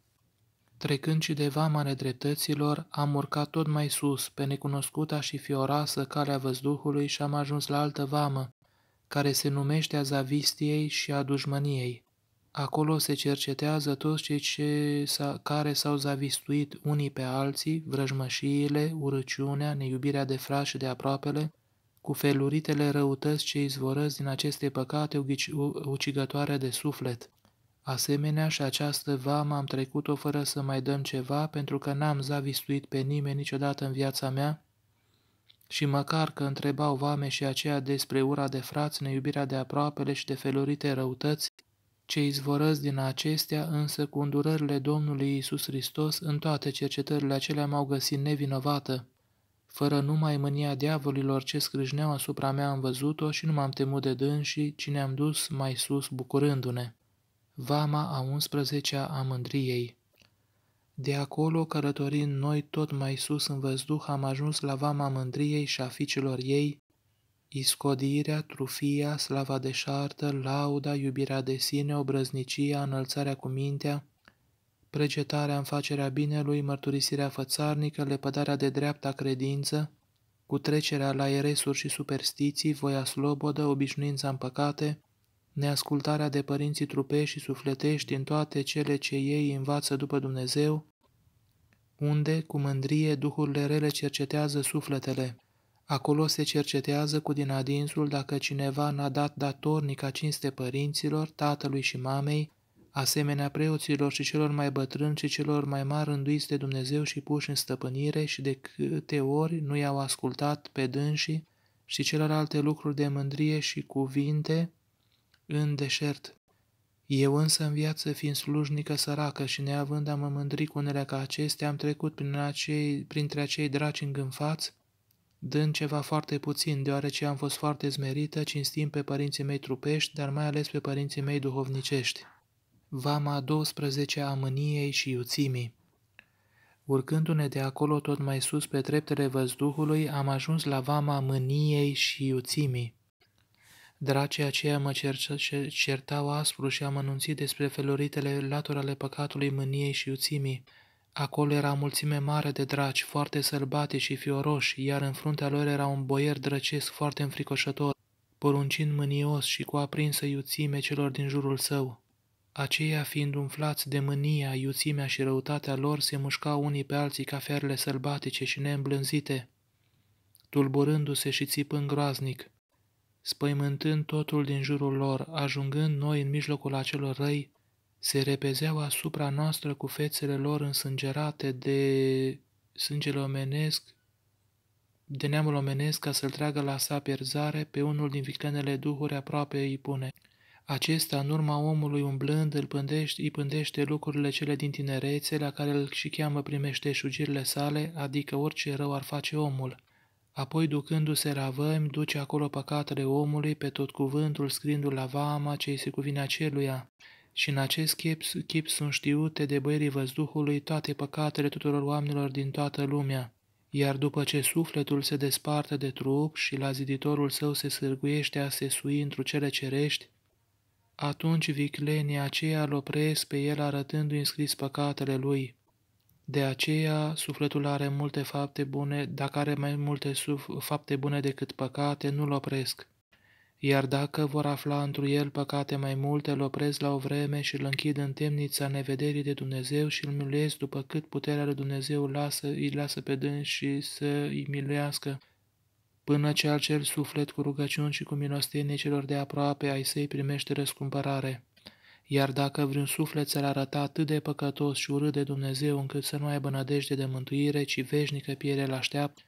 Trecând și de vama nedreptăților, am urcat tot mai sus, pe necunoscuta și fiorasă calea văzduhului și am ajuns la altă vamă, care se numește a zavistiei și a dușmăniei. Acolo se cercetează toți cei ce care s-au zavistuit unii pe alții, vrăjmășiile, urăciunea, neiubirea de frați și de aproapele, cu feluritele răutăți ce izvorăți din aceste păcate ucigătoare de suflet. Asemenea și această vamă am trecut-o fără să mai dăm ceva pentru că n-am zavistuit pe nimeni niciodată în viața mea și măcar că întrebau vame și aceea despre ura de frați, neiubirea de aproapele și de felurite răutăți, ce izvorăți din acestea, însă cu îndurările Domnului Iisus Hristos, în toate cercetările acelea m-au găsit nevinovată. Fără numai mânia diavolilor ce scrâșneau asupra mea am văzut-o și nu m-am temut de dânsii, ci ne-am dus mai sus bucurându-ne vama a 11-a a mândriei. De acolo, călătorind noi tot mai sus în văzduh, am ajuns la vama mândriei și a ficilor ei, iscodirea, trufia, slava deșartă, lauda, iubirea de sine, obrăznicia, înălțarea cu mintea, pregetarea în facerea binelui, mărturisirea fățarnică, lepădarea de dreapta credință, trecerea la eresuri și superstiții, voia slobodă, obișnuința în păcate, neascultarea de părinții trupești și sufletești în toate cele ce ei învață după Dumnezeu, unde, cu mândrie, duhurile rele cercetează sufletele. Acolo se cercetează cu din adinsul dacă cineva n-a dat datornica cinste părinților, tatălui și mamei, asemenea preoților și celor mai bătrâni și celor mai mari rânduiți de Dumnezeu și puși în stăpânire și de câte ori nu i-au ascultat pe dânsii și celelalte lucruri de mândrie și cuvinte, în deșert. Eu însă în viață, fiind slujnică săracă și neavând a mă mândri cu unele ca acestea, am trecut prin acei, printre acei draci îngânfați, dând ceva foarte puțin, deoarece am fost foarte zmerită, cinstim pe părinții mei trupești, dar mai ales pe părinții mei duhovnicești. Vama 12 a mâniei și iuțimii Urcându-ne de acolo tot mai sus pe treptele văzduhului, am ajuns la vama mâniei și iuțimii. Dracii aceia mă certau aspru și am anunțit despre feloritele laturi ale păcatului mâniei și uțimii. Acolo era mulțime mare de draci, foarte sălbate și fioroși, iar în fruntea lor era un boier drăcesc foarte înfricoșător, poruncind mânios și cu aprinsă iuțime celor din jurul său. Aceia fiind umflați de mânia, iuțimea și răutatea lor, se mușcau unii pe alții ca fiarele sălbatice și neîmblânzite, tulburându-se și țipând groaznic spăimântând totul din jurul lor, ajungând noi în mijlocul acelor răi, se repezeau asupra noastră cu fețele lor însângerate de sângele omenesc, de neamul omenesc ca să-l tragă la sa pierzare, pe unul din viclenele duhuri aproape îi pune. Acesta, în urma omului umblând, îl pândește, îi pândește lucrurile cele din tinerețe, la care îl și cheamă primește șugirile sale, adică orice rău ar face omul. Apoi, ducându-se la vămi, duce acolo păcatele omului, pe tot cuvântul scriindu la vama ce îi se cuvine aceluia. Și în acest chip, chip sunt știute de băierii văzduhului toate păcatele tuturor oamenilor din toată lumea. Iar după ce sufletul se desparte de trup și la ziditorul său se sârguiește a se sui într-o cele cerești, atunci viclenii aceia îl opresc pe el arătându-i înscris păcatele lui. De aceea, sufletul are multe fapte bune, dacă are mai multe fapte bune decât păcate, nu-l opresc. Iar dacă vor afla întru el păcate mai multe, îl opresc la o vreme și îl închid în temnița nevederii de Dumnezeu și îl miluiesc după cât puterea lui Dumnezeu lasă, îi lasă pe dâns și să îi miluiască, până ce al cel suflet cu rugăciuni și cu milostenie celor de aproape ai săi primește răscumpărare. Iar dacă vreun suflet se ar arăta atât de păcătos și urât de Dumnezeu încât să nu aibă nădejde de mântuire, ci veșnică piere îl așteaptă,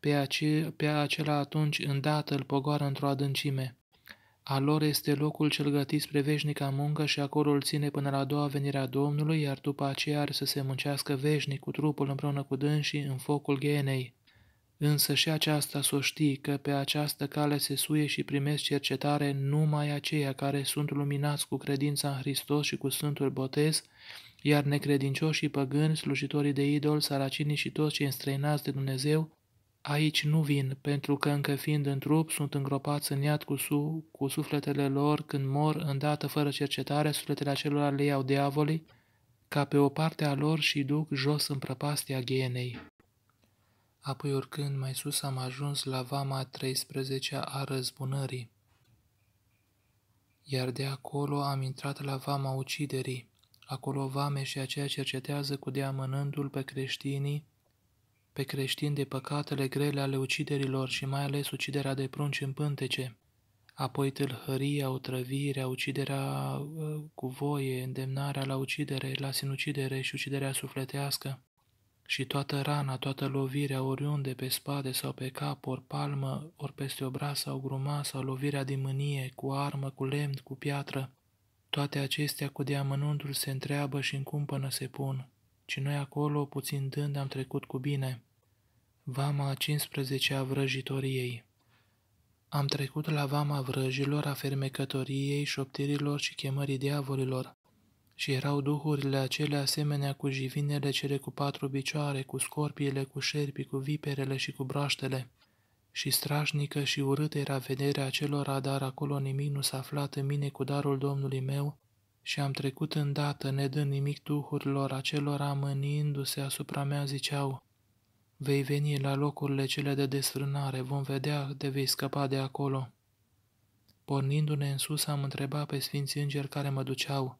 pe, ace pe acela atunci îndată îl pogoară într-o adâncime. A lor este locul cel gătit spre veșnica muncă și acolo îl ține până la a doua venire a Domnului, iar după aceea are să se muncească veșnic cu trupul împreună cu dânsii în focul ghenei. Însă și aceasta să știi că pe această cale se suie și primesc cercetare numai aceia care sunt luminați cu credința în Hristos și cu Sfântul Botez, iar necredincioșii păgâni, slujitorii de idol, saracinii și toți cei înstrăinați de Dumnezeu, aici nu vin, pentru că încă fiind în trup, sunt îngropați în iad cu, su, cu sufletele lor, când mor, îndată fără cercetare, sufletele acelora le iau diavolii, ca pe o parte a lor și duc jos în prăpastia ghienei apoi oricând mai sus am ajuns la vama 13-a a răzbunării. Iar de acolo am intrat la vama uciderii, acolo vame și aceea cercetează cu deamănându-l pe creștinii, pe creștini de păcatele grele ale uciderilor și mai ales uciderea de prunci în pântece, apoi tâlhăria, otrăvirea, uciderea uh, cu voie, îndemnarea la ucidere, la sinucidere și uciderea sufletească și toată rana, toată lovirea, oriunde, pe spate sau pe cap, ori palmă, ori peste obraz sau gruma, sau lovirea din mânie, cu armă, cu lemn, cu piatră, toate acestea cu deamănuntul se întreabă și în cumpănă se pun, ci noi acolo, puțin dând, am trecut cu bine. Vama a 15-a vrăjitoriei Am trecut la vama vrăjilor, a fermecătoriei, șoptirilor și chemării diavolilor. Și erau duhurile acelea asemenea cu jivinele cele cu patru picioare, cu scorpiile, cu șerpi, cu viperele și cu braștele. Și strașnică și urâtă era vederea acelora, dar acolo nimic nu s-a aflat în mine cu darul Domnului meu, și am trecut îndată, nedând nimic duhurilor acelora, mânindu-se asupra mea, ziceau, Vei veni la locurile cele de desfrânare, vom vedea de vei scăpa de acolo. Pornindu-ne în sus, am întrebat pe sfinții îngeri care mă duceau,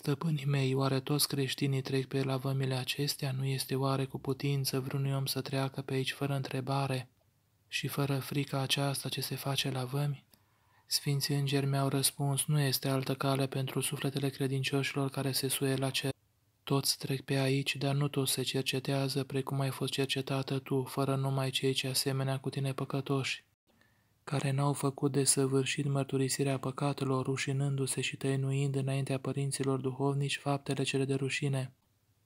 Stăpânii mei, oare toți creștinii trec pe la vămile acestea? Nu este oare cu putință vreunui om să treacă pe aici fără întrebare și fără frica aceasta ce se face la vămi? Sfinții îngeri mi-au răspuns, nu este altă cale pentru sufletele credincioșilor care se suie la cer. Toți trec pe aici, dar nu toți se cercetează precum ai fost cercetată tu, fără numai cei ce asemenea cu tine păcătoși care n-au făcut de săvârșit mărturisirea păcatelor, rușinându-se și tăinuind înaintea părinților duhovnici faptele cele de rușine.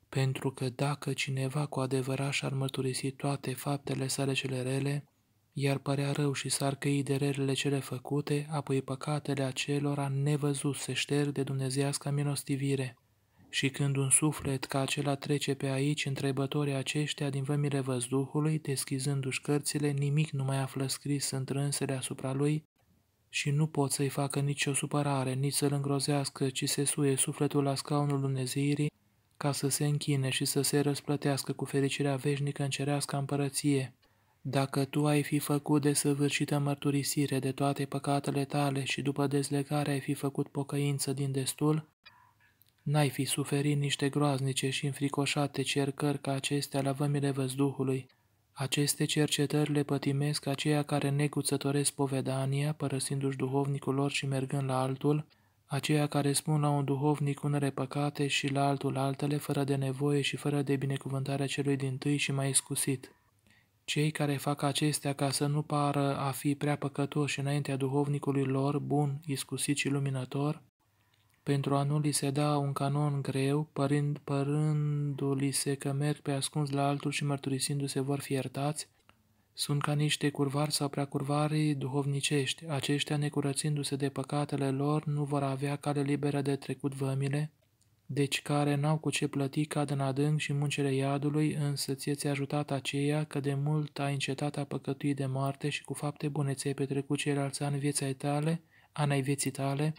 Pentru că dacă cineva cu adevărat și-ar mărturisi toate faptele sale cele rele, iar părea rău și s-ar căi de relele cele făcute, apoi păcatele acelora nevăzut se șterg de dumnezească milostivire. Și când un suflet ca acela trece pe aici, întrebătorii aceștia din vămile văzduhului, deschizându-și cărțile, nimic nu mai află scris întrânsele asupra lui și nu pot să-i facă nicio supărare, nici să-l îngrozească, ci se suie sufletul la scaunul Dumnezeirii ca să se închine și să se răsplătească cu fericirea veșnică în cerească împărăție. Dacă tu ai fi făcut de săvârșită mărturisire de toate păcatele tale și după dezlegare ai fi făcut pocăință din destul, N-ai fi suferit niște groaznice și înfricoșate cercări ca acestea la vămile văzduhului. Aceste cercetări le pătimesc aceia care necuțătoresc povedania, părăsindu-și duhovnicul lor și mergând la altul, aceia care spun la un duhovnic unele păcate și la altul altele, fără de nevoie și fără de binecuvântarea celui din tâi și mai iscusit. Cei care fac acestea ca să nu pară a fi prea păcătoși înaintea duhovnicului lor, bun, iscusit și luminător, pentru a nu li se da un canon greu, părând, părându-li se că merg pe ascuns la altul și mărturisindu-se vor fi iertați, sunt ca niște curvari sau preacurvarii duhovnicești. Aceștia, necurățindu-se de păcatele lor, nu vor avea cale liberă de trecut vămile, deci care n-au cu ce plăti cad în adânc și muncele iadului, însă ție ți-a ajutat aceea că de mult ai încetat a păcătui de moarte și cu fapte bune ți-ai petrecut ceilalți ani vieții tale, ani vieții tale,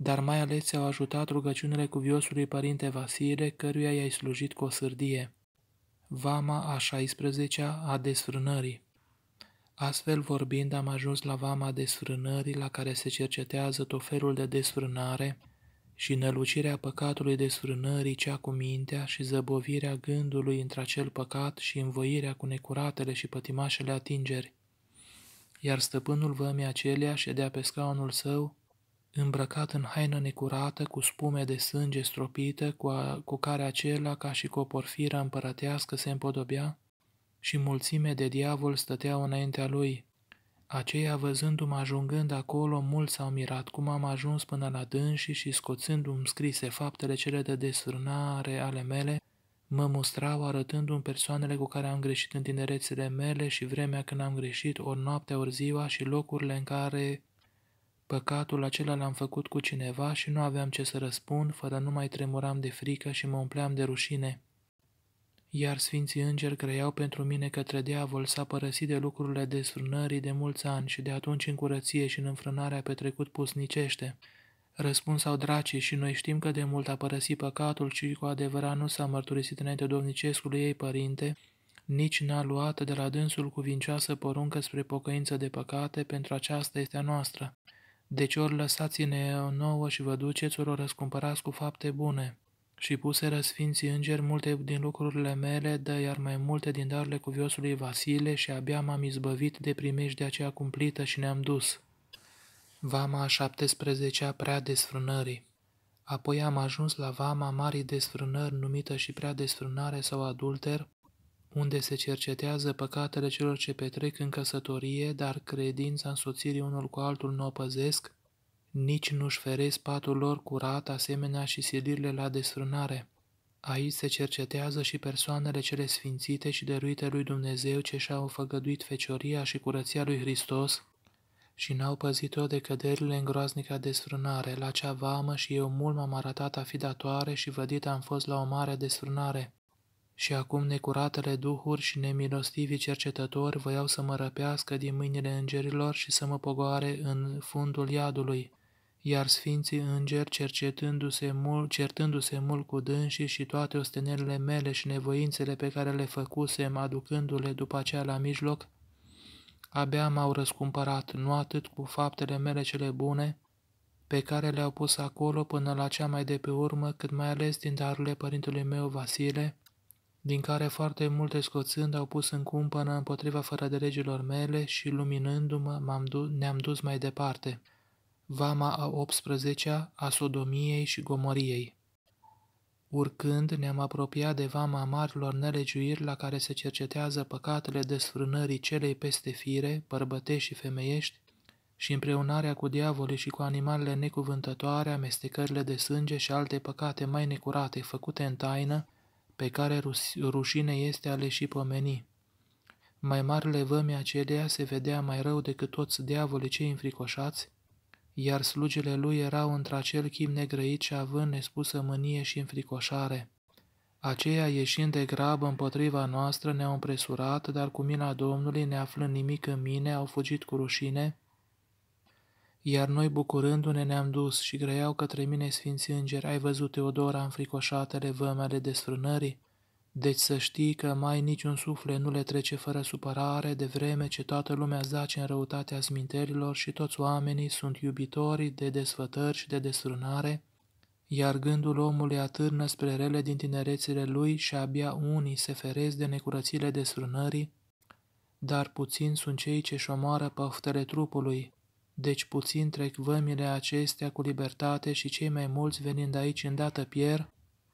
dar mai ales au ajutat rugăciunile viosului părinte Vasile, căruia i-ai slujit cu o sârdie. Vama a 16-a a desfrânării Astfel vorbind, am ajuns la vama desfrânării la care se cercetează tot felul de desfrânare și nălucirea păcatului desfrânării cea cu mintea și zăbovirea gândului între acel păcat și învoirea cu necuratele și pătimașele atingeri. Iar stăpânul vămii acelea ședea pe scaunul său, îmbrăcat în haină necurată, cu spume de sânge stropită, cu, a, cu care acela, ca și cu o porfiră împărătească, se împodobea, și mulțime de diavol stăteau înaintea lui. Aceia, văzându-mă ajungând acolo, mulți s-au mirat cum am ajuns până la dânsi și scoțându-mi scrise faptele cele de desfrânare ale mele, mă mustrau arătându-mi persoanele cu care am greșit în tinerețele mele și vremea când am greșit, ori noaptea, ori ziua și locurile în care Păcatul acela l-am făcut cu cineva și nu aveam ce să răspund, fără nu mai tremuram de frică și mă umpleam de rușine. Iar sfinții îngeri creiau pentru mine că diavol s-a părăsit de lucrurile desfrânării de mulți ani și de atunci în curăție și în înfrânarea petrecut pusnicește. Răspuns au dracii și noi știm că de mult a părăsit păcatul și cu adevărat nu s-a mărturisit înainte domnicescului ei părinte, nici n-a luat de la dânsul cuvincioasă poruncă spre pocăință de păcate, pentru aceasta este a noastră. Deci ori lăsați-ne nouă și vă duceți, ori o răscumpărați cu fapte bune. Și puseră sfinții îngeri multe din lucrurile mele, dă iar mai multe din darurile cuviosului Vasile și abia m-am izbăvit de de aceea cumplită și ne-am dus. Vama a 17-a prea desfrânării Apoi am ajuns la vama marii desfrânări numită și prea desfrânare sau adulter, unde se cercetează păcatele celor ce petrec în căsătorie, dar credința însoțirii unul cu altul nu o păzesc, nici nu-și feresc patul lor curat, asemenea și silirile la desfrânare. Aici se cercetează și persoanele cele sfințite și dăruite lui Dumnezeu ce și-au făgăduit fecioria și curăția lui Hristos și n-au păzit-o de căderile în groaznica desfrânare. La cea vamă și eu mult m-am arătat a fi datoare și vădit am fost la o mare desfrânare. Și acum necuratele duhuri și nemilostivi cercetători voiau să mă răpească din mâinile îngerilor și să mă pogoare în fundul iadului. Iar sfinții îngeri, cercetându-se mult, certându-se mult cu dânsii și toate ostenerile mele și nevoințele pe care le făcusem, aducându-le după aceea la mijloc, abia m-au răscumpărat, nu atât cu faptele mele cele bune, pe care le-au pus acolo până la cea mai de pe urmă, cât mai ales din darurile părintului meu Vasile, din care foarte multe scoțând au pus în cumpănă împotriva fără de legilor mele și, luminându-mă, du- ne-am dus mai departe. Vama a 18-a a Sodomiei și Gomoriei. Urcând, ne-am apropiat de vama marilor nelegiuiri la care se cercetează păcatele desfrânării celei peste fire, bărbătești și femeiești, și împreunarea cu diavolii și cu animalele necuvântătoare, amestecările de sânge și alte păcate mai necurate făcute în taină, pe care rușine este a le și pomeni. Mai marile vămi acelea se vedea mai rău decât toți diavolii cei înfricoșați, iar slugele lui erau într-acel chim negrăit și având nespusă mânie și înfricoșare. Aceia ieșind de grabă împotriva noastră ne-au împresurat, dar cu mila Domnului, neaflând nimic în mine, au fugit cu rușine, iar noi, bucurându-ne, ne-am dus și grăiau către mine sfinți îngeri, ai văzut, Teodora, înfricoșatele văme ale desfrânării? Deci să știi că mai niciun suflet nu le trece fără supărare, de vreme ce toată lumea zace în răutatea smintelilor și toți oamenii sunt iubitori de desfătări și de desfrânare, iar gândul omului atârnă spre rele din tinerețile lui și abia unii se feresc de necurățile desfrânării, dar puțin sunt cei ce-și omoară paftele trupului, deci puțin trec vămile acestea cu libertate și cei mai mulți venind aici îndată pier,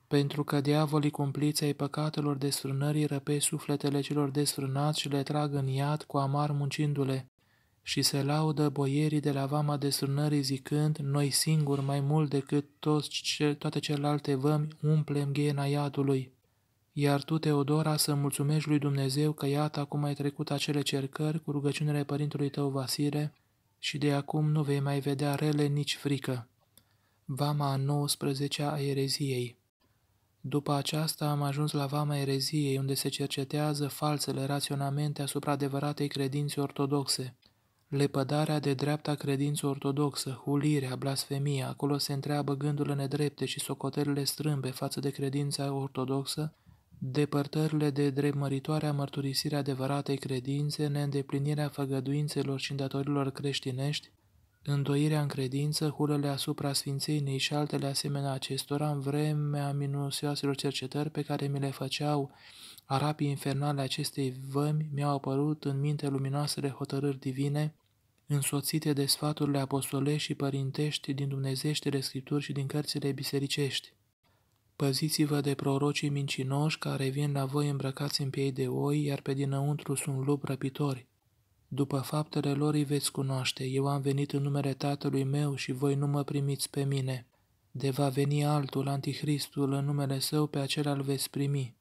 pentru că diavolii cumpliți ai păcatelor desfrânării răpe sufletele celor desfrânați și le trag în iad cu amar muncindu-le. Și se laudă boierii de la vama desfrânării zicând, noi singuri mai mult decât toți ce, toate celelalte vămi umplem ghena iadului. Iar tu, Teodora, să mulțumești lui Dumnezeu că iată acum ai trecut acele cercări cu rugăciunile părintului tău Vasile, și de acum nu vei mai vedea rele nici frică. Vama a 19-a ereziei După aceasta am ajuns la vama ereziei, unde se cercetează falsele raționamente asupra adevăratei credințe ortodoxe. Lepădarea de dreapta credință ortodoxă, hulirea, blasfemia, acolo se întreabă gândurile nedrepte și socotelile strâmbe față de credința ortodoxă, depărtările de dreptmăritoarea mărturisire adevăratei credințe, neîndeplinirea făgăduințelor și îndatorilor creștinești, îndoirea în credință, hulele asupra sfințeniei și altele asemenea acestora în vremea minusioaselor cercetări pe care mi le făceau arapii infernale acestei vămi, mi-au apărut în minte luminoasele hotărâri divine, însoțite de sfaturile apostolești și părintești din dumnezeștele scripturi și din cărțile bisericești. Păziți-vă de prorocii mincinoși care vin la voi îmbrăcați în piei de oi, iar pe dinăuntru sunt lup răpitori. După faptele lor îi veți cunoaște, eu am venit în numele Tatălui meu și voi nu mă primiți pe mine. De va veni altul, antichristul, în numele său, pe acela îl veți primi.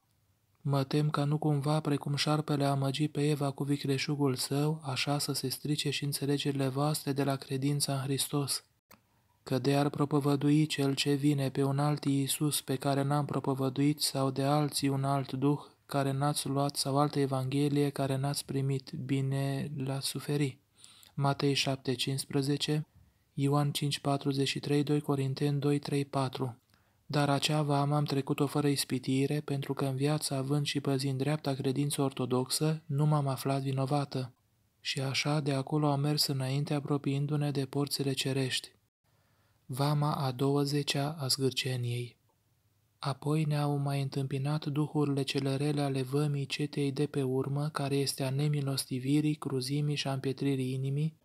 Mă tem ca nu cumva, precum șarpele a măgit pe Eva cu vicleșugul său, așa să se strice și înțelegerile voastre de la credința în Hristos că de ar propovădui cel ce vine pe un alt Iisus pe care n-am propovăduit sau de alții un alt Duh care n-ați luat sau altă Evanghelie care n-ați primit, bine la suferi. Matei 7:15, Ioan 5:43, 2 Corinteni 2:3-4 Dar acea vamă am trecut-o fără ispitire, pentru că în viață, având și păzind dreapta credință ortodoxă, nu m-am aflat vinovată. Și așa, de acolo am mers înainte, apropiindu-ne de porțile cerești vama a douăzecea a zgârceniei. Apoi ne-au mai întâmpinat duhurile cele rele ale vămii cetei de pe urmă, care este a nemilostivirii, cruzimii și a împietririi inimii.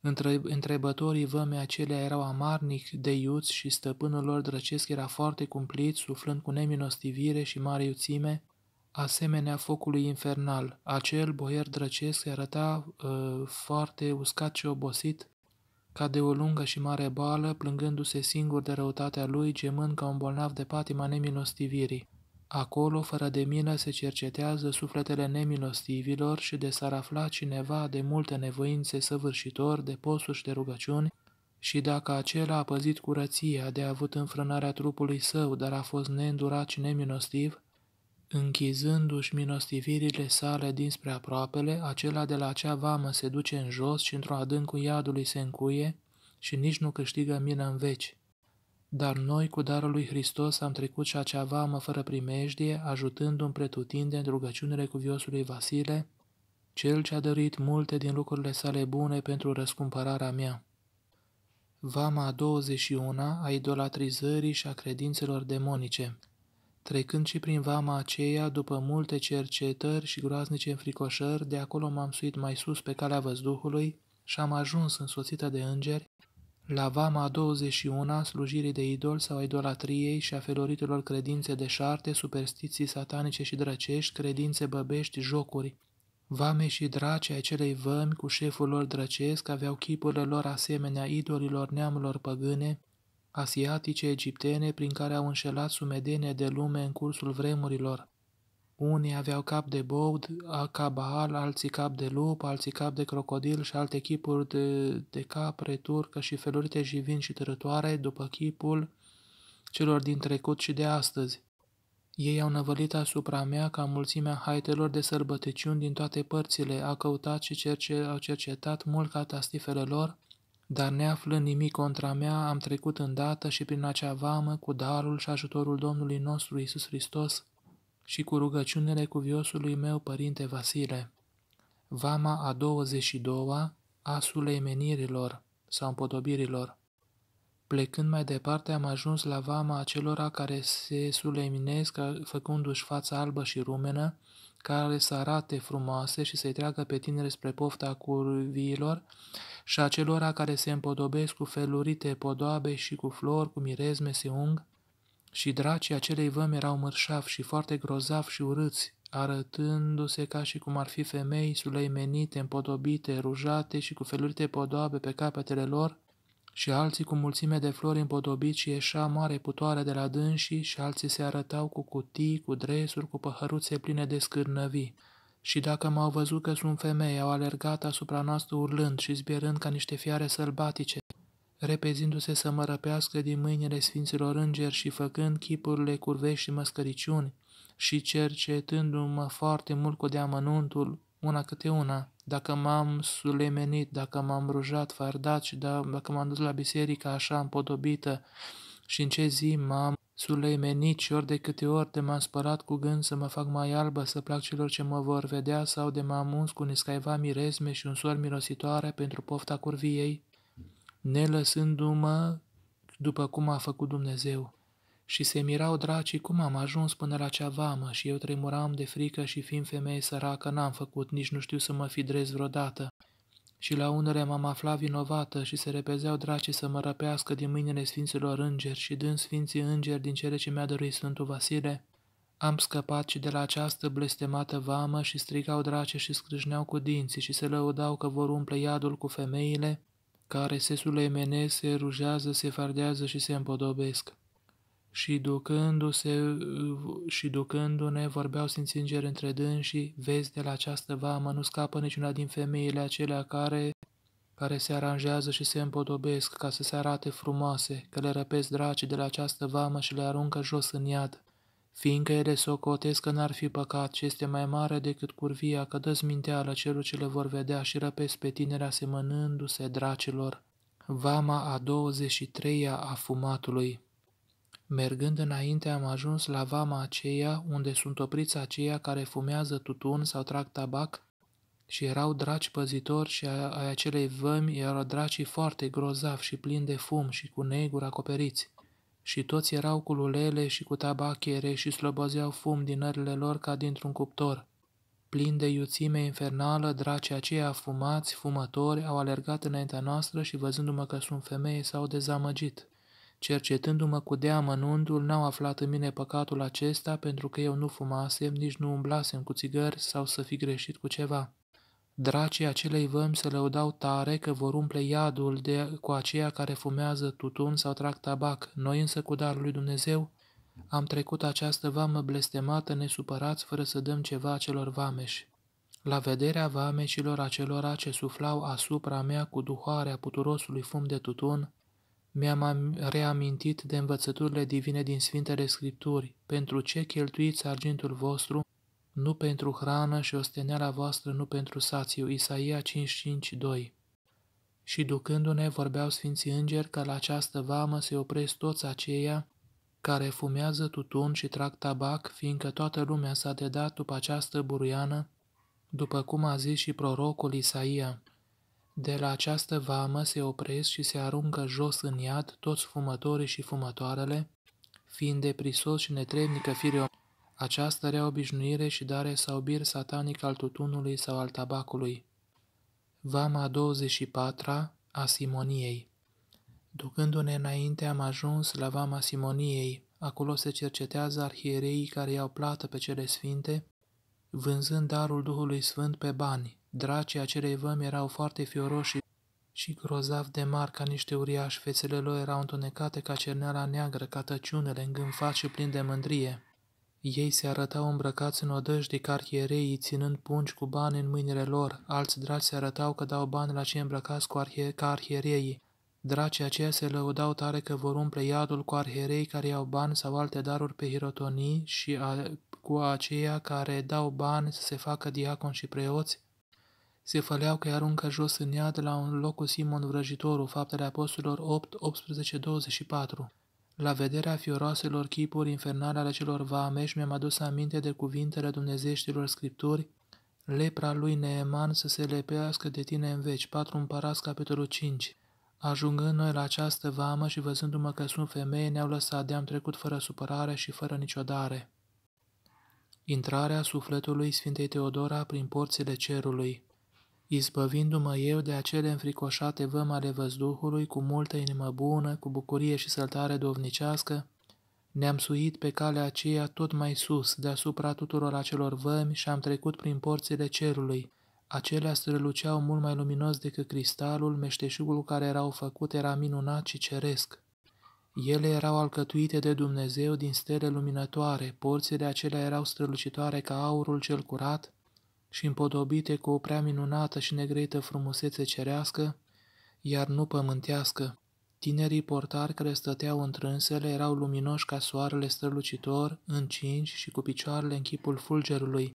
Între, întrebătorii văme acelea erau amarnic de iuți și stăpânul lor drăcesc era foarte cumplit, suflând cu nemilostivire și mare iuțime, asemenea focului infernal. Acel boier drăcesc arăta uh, foarte uscat și obosit, ca de o lungă și mare boală, plângându-se singur de răutatea lui, gemând ca un bolnav de patima nemilostivirii. Acolo, fără de mină, se cercetează sufletele nemilostivilor și de s-ar afla cineva de multe nevoințe săvârșitor, de posturi și de rugăciuni, și dacă acela a păzit curăția de a avut înfrânarea trupului său, dar a fost neîndurat și neminostiv, Închizându-și minostivirile sale dinspre aproapele, acela de la acea vamă se duce în jos și într-o adâncul iadului se încuie și nici nu câștigă mină în veci. Dar noi, cu darul lui Hristos, am trecut și acea vamă fără primejdie, ajutându-mi pretutinde în rugăciunile cuviosului Vasile, cel ce a dorit multe din lucrurile sale bune pentru răscumpărarea mea. Vama a 21 a idolatrizării și a credințelor demonice Trecând și prin vama aceea, după multe cercetări și groaznice înfricoșări, de acolo m-am suit mai sus pe calea văzduhului și am ajuns însoțită de îngeri la vama 21 slujirii de idol sau idolatriei și a feloritelor credințe de șarte, superstiții satanice și drăcești, credințe băbești, jocuri. Vame și drace ai celei vămi cu șeful lor drăcesc aveau chipurile lor asemenea idolilor neamurilor păgâne, asiatice egiptene prin care au înșelat sumedene de lume în cursul vremurilor. Unii aveau cap de boud, ca Baal, alții cap de lup, alții cap de crocodil și alte chipuri de, de capre, turcă și felurite jivin și târătoare după chipul celor din trecut și de astăzi. Ei au năvălit asupra mea ca mulțimea haitelor de sărbăteciuni din toate părțile, a căutat și cerce, au cercetat mult catastifele lor, dar neaflă nimic contra mea, am trecut îndată și prin acea vamă cu darul și ajutorul Domnului nostru Isus Hristos și cu rugăciunile cuviosului meu, Părinte Vasile. Vama a 22-a a suleimenirilor sau împodobirilor. Plecând mai departe, am ajuns la vama acelora care se suleminesc făcându-și fața albă și rumenă, care să arate frumoase și să-i treacă pe tinere spre pofta curviilor și a celora care se împodobesc cu felurite podoabe și cu flori, cu mirezme se ung, și dracii acelei vămi erau mărșavi și foarte grozavi și urâți, arătându-se ca și cum ar fi femei suleimenite, împodobite, rujate și cu felurite podoabe pe capetele lor, și alții cu mulțime de flori împodobiți și ieșa mare putoare de la dânsii și alții se arătau cu cutii, cu dresuri, cu păhăruțe pline de scârnăvii. Și dacă m-au văzut că sunt femei, au alergat asupra noastră urlând și zbierând ca niște fiare sălbatice, repezindu-se să mă răpească din mâinile sfinților îngeri și făcând chipurile curvești și măscăriciuni și cercetându-mă foarte mult cu deamănuntul, una câte una, dacă m-am sulemenit, dacă m-am rujat, fardat și da, dacă m-am dus la biserică așa împodobită și în ce zi m-am Suleimenici, ori de câte ori te m-am spălat cu gând să mă fac mai albă, să plac celor ce mă vor vedea sau de m-am uns cu nescaiva mirezme și un sor mirositoare pentru pofta curviei, nelăsându-mă după cum a făcut Dumnezeu. Și se mirau dracii cum am ajuns până la cea vamă și eu tremuram de frică și fiind femeie săracă n-am făcut, nici nu știu să mă drez vreodată și la unele m-am aflat vinovată și se repezeau dracii să mă răpească din mâinile Sfinților Îngeri și din Sfinții Îngeri din cele ce mi-a dorit Sfântul Vasile, am scăpat și de la această blestemată vamă și strigau drace și scrâșneau cu dinții și se lăudau că vor umple iadul cu femeile, care se emene se rujează, se fardează și se împodobesc și ducându-se uh, și ducându-ne vorbeau sincer între dânsii, vezi de la această vamă nu scapă niciuna din femeile acelea care, care se aranjează și se împodobesc ca să se arate frumoase, că le răpesc dracii de la această vamă și le aruncă jos în iad, fiindcă ele socotesc că n-ar fi păcat și este mai mare decât curvia, că dă minteală celor ce le vor vedea și răpesc pe tinerea asemănându-se dracilor. Vama a 23-a a fumatului Mergând înainte am ajuns la vama aceea unde sunt opriți aceia care fumează tutun sau trag tabac și erau draci păzitori și ai acelei vămi erau dracii foarte grozavi și plini de fum și cu neguri acoperiți. Și toți erau cu lulele și cu tabachere și slobozeau fum din nările lor ca dintr-un cuptor. Plin de iuțime infernală, dracii aceia fumați, fumători, au alergat înaintea noastră și văzându-mă că sunt femeie s-au dezamăgit. Cercetându-mă cu deamănuntul, n-au aflat în mine păcatul acesta pentru că eu nu fumasem, nici nu umblasem cu țigări sau să fi greșit cu ceva. Dracii acelei vămi se lăudau tare că vor umple iadul de, cu aceia care fumează tutun sau trag tabac. Noi însă, cu darul lui Dumnezeu, am trecut această vamă blestemată nesupărați fără să dăm ceva celor vameși. La vederea vameșilor acelora ce suflau asupra mea cu duhoarea puturosului fum de tutun, mi-am reamintit de învățăturile divine din Sfintele Scripturi, pentru ce cheltuiți argintul vostru, nu pentru hrană și osteneala voastră, nu pentru sațiu. Isaia 5.5.2 Și ducându-ne vorbeau Sfinții Îngeri că la această vamă se opresc toți aceia care fumează tutun și trag tabac, fiindcă toată lumea s-a dedat după această buruiană, după cum a zis și prorocul Isaia. De la această vamă se opresc și se aruncă jos în iad toți fumătorii și fumătoarele, fiind deprisos și netrebnică fire această reobișnuire și dare sau bir satanic al tutunului sau al tabacului. Vama 24-a a Simoniei Ducându-ne înainte am ajuns la Vama Simoniei, acolo se cercetează arhiereii care iau plată pe cele sfinte, vânzând darul Duhului Sfânt pe bani. Dracii acelei vămi erau foarte fioroși și grozav de mari ca niște uriași, fețele lor erau întunecate ca cerneala neagră, ca tăciunele, îngânfați și plin de mândrie. Ei se arătau îmbrăcați în odăjdi de arhierei, ținând pungi cu bani în mâinile lor, alți draci se arătau că dau bani la cei îmbrăcați cu arhie- ca arhierei. Dracii aceia se lăudau tare că vor umple iadul cu arherei care iau bani sau alte daruri pe hirotonii și a, cu aceia care dau bani să se facă diacon și preoți, se făleau că îi aruncă jos în iad la un loc cu Simon vrăjitorul, faptele apostolilor 8, 18, 24. La vederea fioroaselor chipuri infernale ale celor vameși mi-am adus aminte de cuvintele dumnezeștilor scripturi, lepra lui Neeman să se lepească de tine în veci, 4 împărați, capitolul 5. Ajungând noi la această vamă și văzându-mă că sunt femeie, ne-au lăsat de-am trecut fără supărare și fără niciodare. Intrarea sufletului Sfintei Teodora prin porțile cerului izbăvindu-mă eu de acele înfricoșate văm ale văzduhului, cu multă inimă bună, cu bucurie și săltare dovnicească, ne-am suit pe calea aceea tot mai sus, deasupra tuturor acelor vămi și am trecut prin porțile cerului. Acelea străluceau mult mai luminos decât cristalul, meșteșugul care erau făcut era minunat și ceresc. Ele erau alcătuite de Dumnezeu din stele luminătoare, porțile acelea erau strălucitoare ca aurul cel curat, și împodobite cu o prea minunată și negreită frumusețe cerească, iar nu pământească. Tinerii portari care stăteau întrânsele erau luminoși ca soarele strălucitor, încinși și cu picioarele în chipul fulgerului.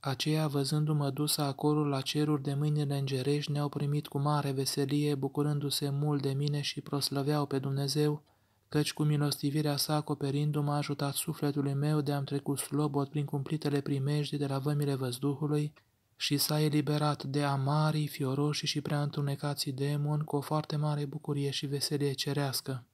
Aceia, văzându-mă dusă acolo la ceruri de mâinile îngerești, ne-au primit cu mare veselie, bucurându-se mult de mine și proslăveau pe Dumnezeu, căci cu milostivirea sa acoperindu-mă a ajutat sufletului meu de a-mi trecut slobot prin cumplitele primejdii de la vămile văzduhului și s-a eliberat de amarii, fioroși și prea întunecații demoni cu o foarte mare bucurie și veselie cerească.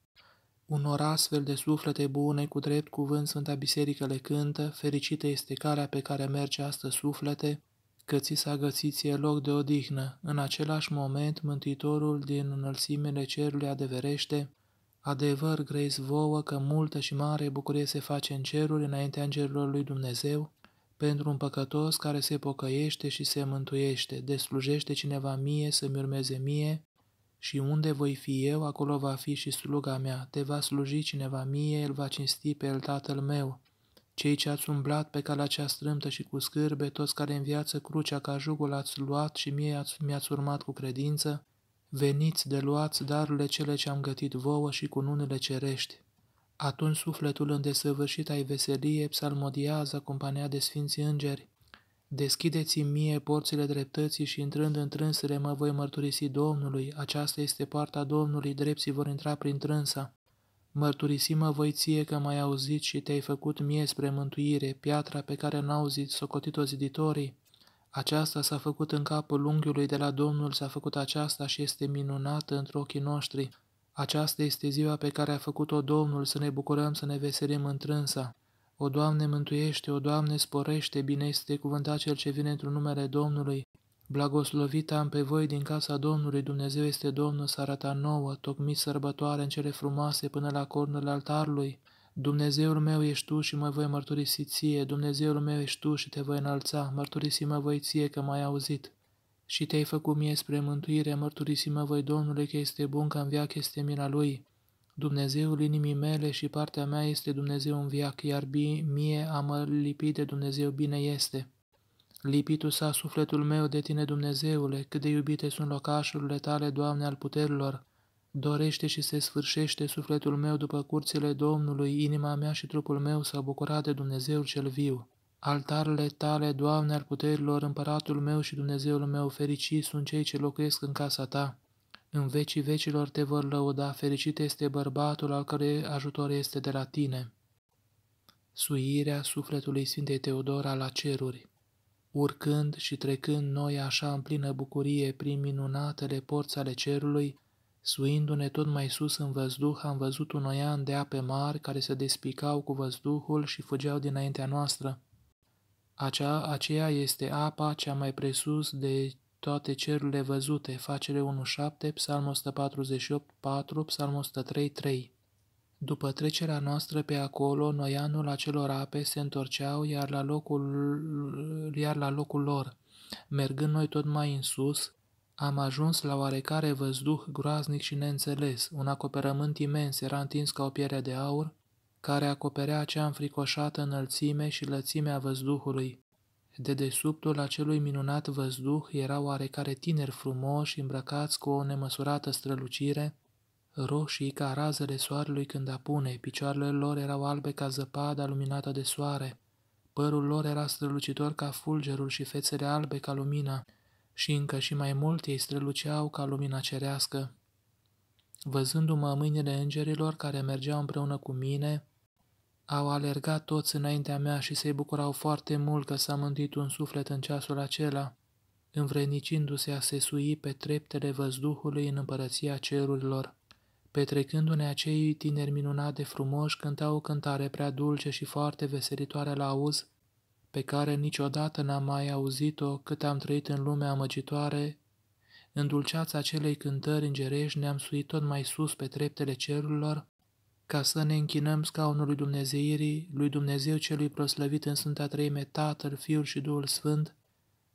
Unor astfel de suflete bune, cu drept cuvânt Sfânta Biserică le cântă, fericită este calea pe care merge astăzi suflete, că ți s-a găsit ție loc de odihnă. În același moment, Mântuitorul din înălțimele cerului adeverește, Adevăr, grăiți vouă că multă și mare bucurie se face în ceruri înaintea îngerilor lui Dumnezeu, pentru un păcătos care se pocăiește și se mântuiește, deslujește cineva mie să-mi urmeze mie, și unde voi fi eu, acolo va fi și sluga mea. Te va sluji cineva mie, el va cinsti pe el tatăl meu. Cei ce ați umblat pe calea cea strâmtă și cu scârbe, toți care în viață crucea ca jugul ați luat și mie mi-ați urmat cu credință, Veniți de luați darurile cele ce am gătit vouă și cu nunele cerești. Atunci sufletul îndesăvârșit ai veselie psalmodiază acompaniat de sfinți îngeri. Deschideți-mi mie porțile dreptății și intrând în trânsele mă voi mărturisi Domnului, aceasta este poarta Domnului, drepții vor intra prin trânsa. Mărturisi-mă voi ție că m-ai auzit și te-ai făcut mie spre mântuire, piatra pe care n-auzit, socotit-o ziditorii. Aceasta s-a făcut în capul unghiului de la Domnul, s-a făcut aceasta și este minunată între ochii noștri. Aceasta este ziua pe care a făcut-o Domnul, să ne bucurăm, să ne veselim întrânsa. O, Doamne, mântuiește, o, Doamne, sporește, bine este cuvântat cel ce vine într-un numele Domnului. Blagoslovit am pe voi din casa Domnului, Dumnezeu este Domnul, s-arăta nouă, tocmit sărbătoare în cele frumoase până la cornul altarului. Dumnezeul meu ești tu și mă voi mărturisi ție, Dumnezeul meu ești tu și te voi înalța, mărturisi-mă voi ție că m-ai auzit. Și te-ai făcut mie spre mântuire, mărturisi-mă voi Domnule că este bun, că în viac este mila Lui. Dumnezeul inimii mele și partea mea este Dumnezeu în viac, iar mie a mă lipit de Dumnezeu bine este. Lipitul sa sufletul meu de tine, Dumnezeule, cât de iubite sunt locașurile tale, Doamne al puterilor, Dorește și se sfârșește sufletul meu după curțile Domnului, inima mea și trupul meu s-au bucurat de Dumnezeul cel viu. Altarele tale, Doamne al puterilor, împăratul meu și Dumnezeul meu, fericiți sunt cei ce locuiesc în casa ta. În vecii vecilor te vor lăuda, fericit este bărbatul al cărui ajutor este de la tine. Suirea sufletului Sfintei Teodora la ceruri Urcând și trecând noi așa în plină bucurie prin minunatele porți ale cerului, Suindu-ne tot mai sus în văzduh, am văzut un oian de ape mari care se despicau cu văzduhul și fugeau dinaintea noastră. Acea, aceea este apa cea mai presus de toate cerurile văzute, facere 1.7, psalm 148.4, psalm 103.3. După trecerea noastră pe acolo, noianul acelor ape se întorceau iar la locul, iar la locul lor. Mergând noi tot mai în sus, am ajuns la oarecare văzduh groaznic și neînțeles, un acoperământ imens era întins ca o piere de aur, care acoperea acea înfricoșată înălțime și lățimea văzduhului. De desubtul acelui minunat văzduh erau oarecare tineri frumoși îmbrăcați cu o nemăsurată strălucire, roșii ca razele soarelui când apune, picioarele lor erau albe ca zăpada luminată de soare, părul lor era strălucitor ca fulgerul și fețele albe ca lumina, și încă și mai mult ei străluceau ca lumina cerească. Văzându-mă mâinile îngerilor care mergeau împreună cu mine, au alergat toți înaintea mea și se bucurau foarte mult că s-a mântuit un suflet în ceasul acela, învrenicindu-se a se sui pe treptele văzduhului în împărăția cerurilor. Petrecându-ne acei tineri minunat de frumoși, cântau o cântare prea dulce și foarte veselitoare la auz, pe care niciodată n-am mai auzit-o cât am trăit în lumea amăgitoare, dulceața acelei cântări îngerești ne-am suit tot mai sus pe treptele cerurilor, ca să ne închinăm scaunului Dumnezeirii, lui Dumnezeu celui proslăvit în Sfânta Treime, Tatăl, Fiul și Duhul Sfânt,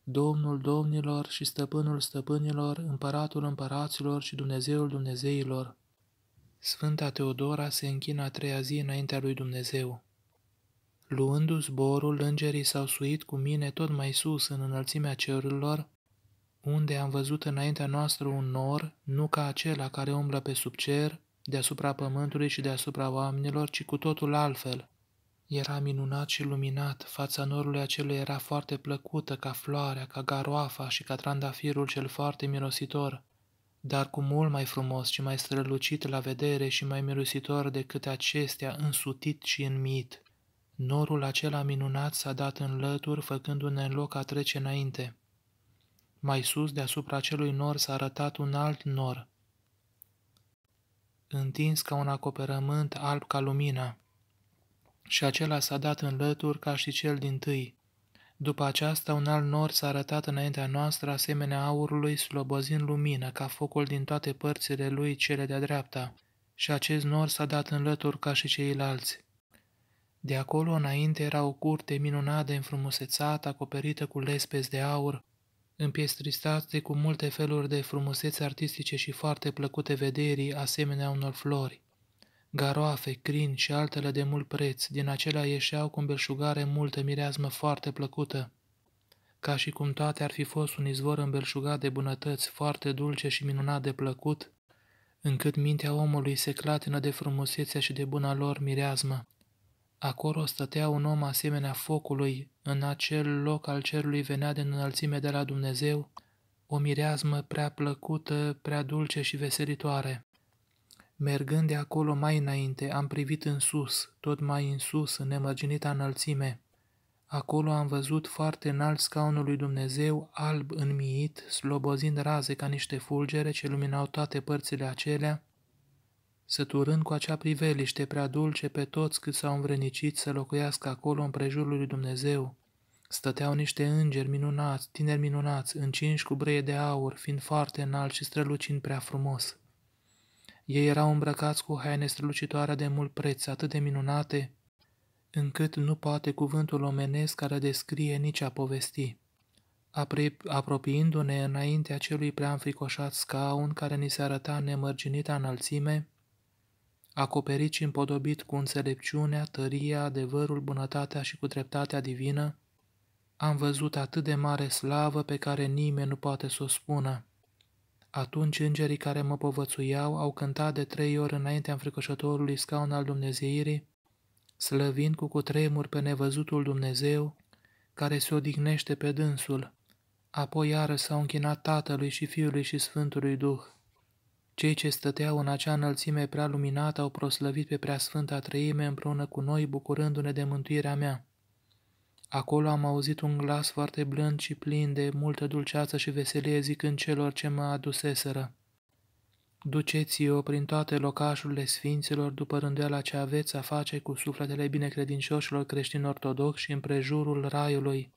Domnul Domnilor și Stăpânul Stăpânilor, Împăratul Împăraților și Dumnezeul Dumnezeilor. Sfânta Teodora se închină a treia zi înaintea lui Dumnezeu. Luându zborul, îngerii s-au suit cu mine tot mai sus în înălțimea cerurilor, unde am văzut înaintea noastră un nor, nu ca acela care umblă pe sub cer, deasupra pământului și deasupra oamenilor, ci cu totul altfel. Era minunat și luminat, fața norului acelui era foarte plăcută, ca floarea, ca garoafa și ca trandafirul cel foarte mirositor, dar cu mult mai frumos și mai strălucit la vedere și mai mirositor decât acestea însutit și înmit. Norul acela minunat s-a dat în lături, făcându-ne în loc a trece înainte. Mai sus, deasupra acelui nor, s-a arătat un alt nor, întins ca un acoperământ alb ca lumina. Și acela s-a dat în lături ca și cel din tâi. După aceasta, un alt nor s-a arătat înaintea noastră, asemenea aurului, slobozind lumină, ca focul din toate părțile lui cele de-a dreapta. Și acest nor s-a dat în lături ca și ceilalți. De acolo înainte era o curte minunată înfrumusețată, acoperită cu lespezi de aur, împiestristate cu multe feluri de frumusețe artistice și foarte plăcute vederii, asemenea unor flori. Garoafe, crin și altele de mult preț, din acelea ieșeau cu belșugare multă mireazmă foarte plăcută, ca și cum toate ar fi fost un izvor îmbelșugat de bunătăți, foarte dulce și minunat de plăcut, încât mintea omului se clatină de frumusețea și de buna lor mireazmă. Acolo stătea un om asemenea focului, în acel loc al cerului venea de înălțime de la Dumnezeu, o mireazmă prea plăcută, prea dulce și veselitoare. Mergând de acolo mai înainte, am privit în sus, tot mai în sus, în nemărginita înălțime. Acolo am văzut foarte înalt scaunul lui Dumnezeu, alb înmiit, slobozind raze ca niște fulgere ce luminau toate părțile acelea, săturând cu acea priveliște prea dulce pe toți cât s-au învrănicit să locuiască acolo în prejurul lui Dumnezeu. Stăteau niște îngeri minunați, tineri minunați, încinși cu brăie de aur, fiind foarte înalt și strălucind prea frumos. Ei erau îmbrăcați cu haine strălucitoare de mult preț, atât de minunate, încât nu poate cuvântul omenesc care descrie nici a povesti. Apropiindu-ne înaintea celui prea înfricoșat scaun care ni se arăta nemărginita înălțime, acoperit și împodobit cu înțelepciunea, tăria, adevărul, bunătatea și cu dreptatea divină, am văzut atât de mare slavă pe care nimeni nu poate să o spună. Atunci îngerii care mă povățuiau au cântat de trei ori înaintea înfricoșătorului scaun al Dumnezeirii, slăvind cu cutremur pe nevăzutul Dumnezeu, care se odihnește pe dânsul. Apoi iară s-au închinat Tatălui și Fiului și Sfântului Duh. Cei ce stăteau în acea înălțime prea luminată au proslăvit pe preasfânta trăime împreună cu noi, bucurându-ne de mântuirea mea. Acolo am auzit un glas foarte blând și plin de multă dulceață și veselie zicând celor ce mă aduseseră. Duceți-o prin toate locașurile sfinților după rândeala ce aveți a face cu sufletele binecredincioșilor creștini ortodoxi și împrejurul raiului.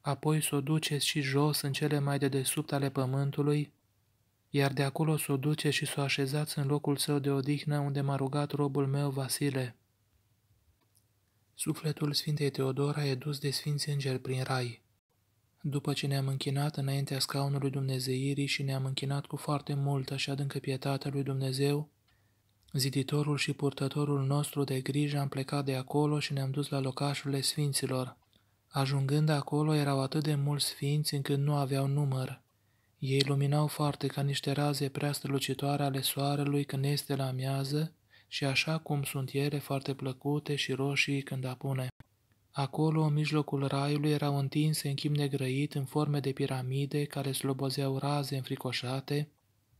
Apoi să o duceți și jos în cele mai de desubt ale pământului, iar de acolo s-o duce și s-o așezați în locul său de odihnă unde m-a rugat robul meu Vasile. Sufletul Sfintei Teodora e dus de Sfinți Îngeri prin rai. După ce ne-am închinat înaintea scaunului Dumnezeirii și ne-am închinat cu foarte multă și adâncă pietate lui Dumnezeu, ziditorul și purtătorul nostru de grijă am plecat de acolo și ne-am dus la locașurile Sfinților. Ajungând acolo erau atât de mulți sfinți încât nu aveau număr. Ei luminau foarte ca niște raze prea strălucitoare ale soarelui când este la amiază și așa cum sunt ele foarte plăcute și roșii când apune. Acolo, în mijlocul raiului, erau întinse în chip negrăit în forme de piramide care slobozeau raze înfricoșate,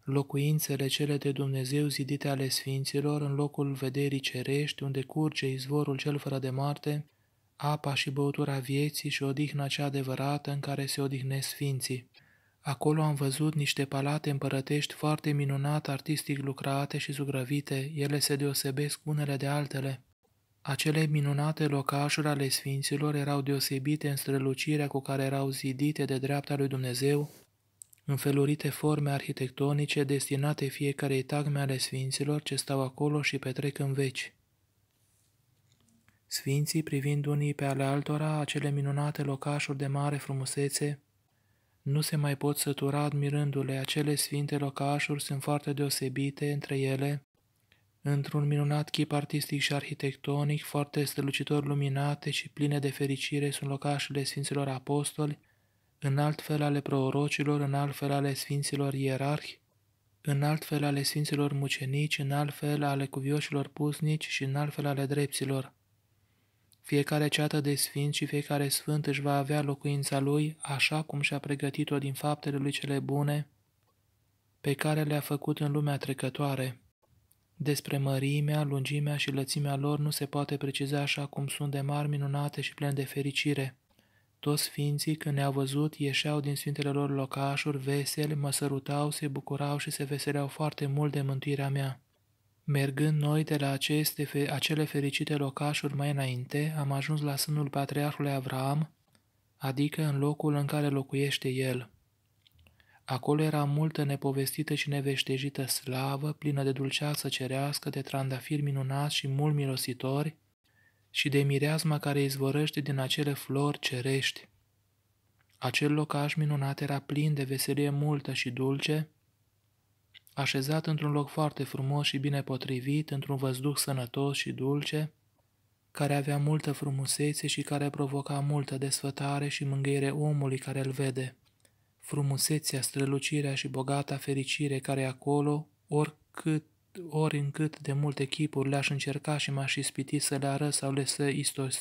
locuințele cele de Dumnezeu zidite ale sfinților în locul vederii cerești unde curge izvorul cel fără de moarte, apa și băutura vieții și odihna cea adevărată în care se odihnesc sfinții. Acolo am văzut niște palate împărătești foarte minunat artistic lucrate și zugrăvite, ele se deosebesc unele de altele. Acele minunate locașuri ale sfinților erau deosebite în strălucirea cu care erau zidite de dreapta lui Dumnezeu, felurite forme arhitectonice destinate fiecarei tagme ale sfinților ce stau acolo și petrec în veci. Sfinții privind unii pe ale altora acele minunate locașuri de mare frumusețe, nu se mai pot sătura admirându-le, acele sfinte locașuri sunt foarte deosebite între ele, într-un minunat chip artistic și arhitectonic, foarte strălucitor luminate și pline de fericire sunt locașele Sfinților Apostoli, în alt fel ale prorocilor, în alt fel ale Sfinților Ierarhi, în alt fel ale Sfinților Mucenici, în alt fel ale cuvioșilor pusnici și în alt fel ale drepților. Fiecare ceată de sfinți și fiecare sfânt își va avea locuința lui, așa cum și-a pregătit-o din faptele lui cele bune, pe care le-a făcut în lumea trecătoare. Despre mărimea, lungimea și lățimea lor nu se poate preciza așa cum sunt de mari, minunate și plen de fericire. Toți sfinții, când ne-au văzut, ieșeau din sfintele lor locașuri veseli, mă sărutau, se bucurau și se veseleau foarte mult de mântuirea mea. Mergând noi de la aceste, acele fericite locașuri mai înainte, am ajuns la sânul patriarhului Avram, adică în locul în care locuiește el. Acolo era multă nepovestită și neveștejită slavă, plină de dulceață cerească, de trandafiri minunați și mult mirositori, și de mireasma care izvorăște din acele flori cerești. Acel locaș minunat era plin de veselie multă și dulce, așezat într-un loc foarte frumos și bine potrivit, într-un văzduh sănătos și dulce, care avea multă frumusețe și care provoca multă desfătare și mângâiere omului care îl vede. Frumusețea, strălucirea și bogata fericire care e acolo, oricât, ori încât de multe chipuri le-aș încerca și m-aș ispiti să le arăt sau le să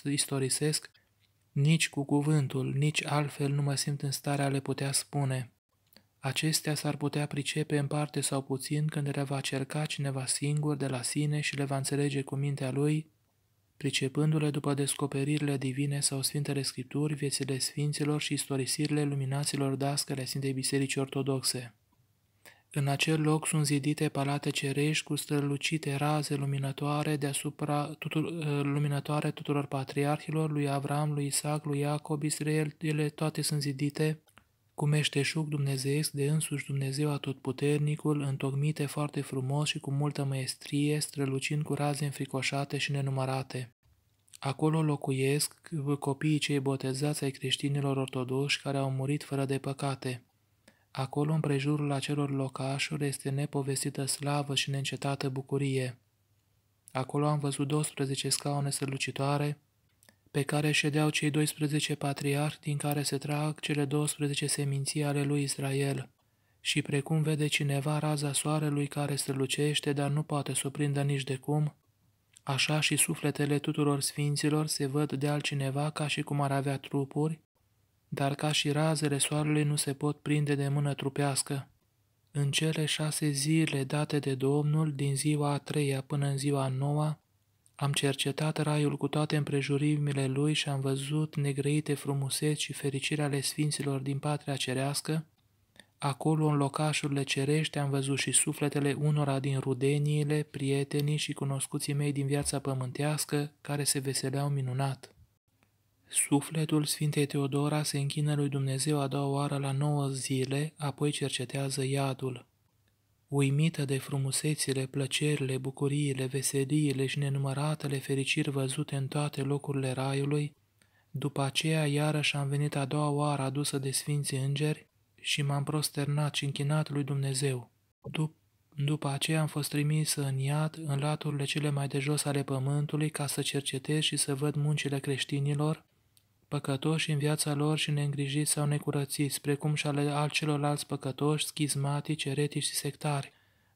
istorisesc, nici cu cuvântul, nici altfel nu mă simt în stare a le putea spune. Acestea s-ar putea pricepe în parte sau puțin când le va cerca cineva singur de la sine și le va înțelege cu mintea lui, pricepându-le după descoperirile divine sau Sfintele Scripturi, viețile Sfinților și istorisirile luminaților dascăle Sfintei Biserici Ortodoxe. În acel loc sunt zidite palate cerești cu strălucite raze luminătoare deasupra tutur, ă, luminătoare tuturor patriarhilor, lui Avram, lui Isaac, lui Iacob, Israel, ele toate sunt zidite cu meșteșug dumnezeiesc de însuși Dumnezeu Atotputernicul, întocmite foarte frumos și cu multă maestrie, strălucind cu raze înfricoșate și nenumărate. Acolo locuiesc copiii cei botezați ai creștinilor ortodoși care au murit fără de păcate. Acolo, în acelor locașuri, este nepovestită slavă și neîncetată bucurie. Acolo am văzut 12 scaune sălucitoare, pe care ședeau cei 12 patriarhi din care se trag cele 12 seminții ale lui Israel. Și precum vede cineva raza soarelui care strălucește, dar nu poate să o prindă nici de cum, așa și sufletele tuturor sfinților se văd de altcineva ca și cum ar avea trupuri, dar ca și razele soarelui nu se pot prinde de mână trupească. În cele șase zile date de Domnul, din ziua a treia până în ziua a noua, am cercetat raiul cu toate împrejurimile lui și am văzut negreite frumuseți și fericirea ale sfinților din patria cerească. Acolo, în locașurile cerești, am văzut și sufletele unora din rudeniile, prietenii și cunoscuții mei din viața pământească, care se veseleau minunat. Sufletul Sfintei Teodora se închină lui Dumnezeu a doua oară la nouă zile, apoi cercetează iadul uimită de frumusețile, plăcerile, bucuriile, veseliile și nenumăratele fericiri văzute în toate locurile raiului, după aceea iarăși am venit a doua oară adusă de sfinții îngeri și m-am prosternat și închinat lui Dumnezeu. Dup după aceea am fost trimisă în iad, în laturile cele mai de jos ale pământului, ca să cercetez și să văd muncile creștinilor, păcătoși în viața lor și neîngrijiți sau necurățiți, precum și ale altcelorlalți păcătoși, schismatici, eretici și sectari.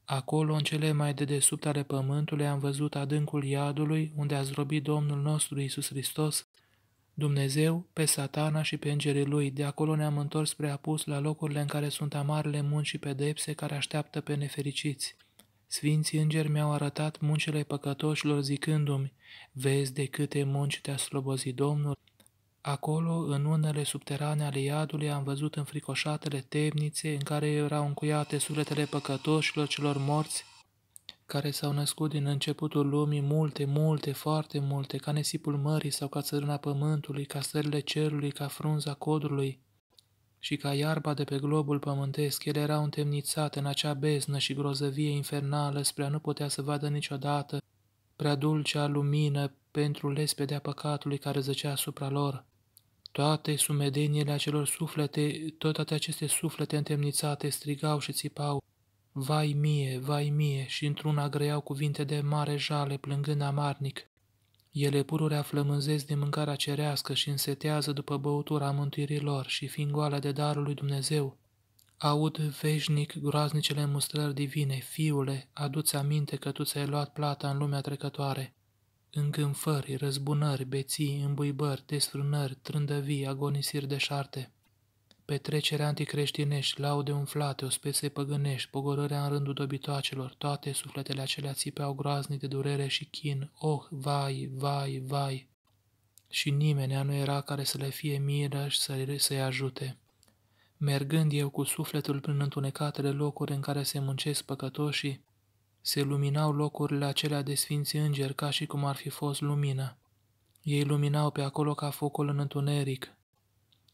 Acolo, în cele mai dedesubt ale pământului, am văzut adâncul iadului, unde a zdrobit Domnul nostru Isus Hristos, Dumnezeu, pe satana și pe îngerii lui, de acolo ne-am întors spre apus la locurile în care sunt amarele munci și pedepse care așteaptă pe nefericiți. Sfinții îngeri mi-au arătat muncile păcătoșilor zicându-mi, vezi de câte munci te-a slobozit Domnul, Acolo, în unele subterane ale iadului, am văzut înfricoșatele temnițe în care erau încuiate sufletele păcătoșilor celor morți, care s-au născut din începutul lumii multe, multe, foarte multe, ca nesipul mării sau ca țărâna pământului, ca stările cerului, ca frunza codrului și ca iarba de pe globul pământesc, ele erau întemnițate în acea beznă și grozăvie infernală spre a nu putea să vadă niciodată prea dulcea lumină pentru lespedea păcatului care zăcea asupra lor. Toate sumedeniile acelor suflete, toate aceste suflete întemnițate strigau și țipau, Vai mie, vai mie, și într-una greiau cuvinte de mare jale, plângând amarnic. Ele pururea flămânzesc din mâncarea cerească și însetează după băutura lor și fiind goale de darul lui Dumnezeu. Aud veșnic groaznicele mustrări divine, fiule, adu-ți aminte că tu ți-ai luat plata în lumea trecătoare încânfări, răzbunări, beții, îmbuibări, desfrânări, trândăvii, agonisiri deșarte. Petrecere anticreștinești, laude umflate, ospețe păgânești, pogorârea în rândul dobitoacelor, toate sufletele acelea țipeau groaznic de durere și chin. Oh, vai, vai, vai! Și nimeni nu era care să le fie miră și să-i ajute. Mergând eu cu sufletul prin întunecatele locuri în care se muncesc păcătoșii, se luminau locurile acelea de sfinți îngeri ca și cum ar fi fost lumină. Ei luminau pe acolo ca focul în întuneric.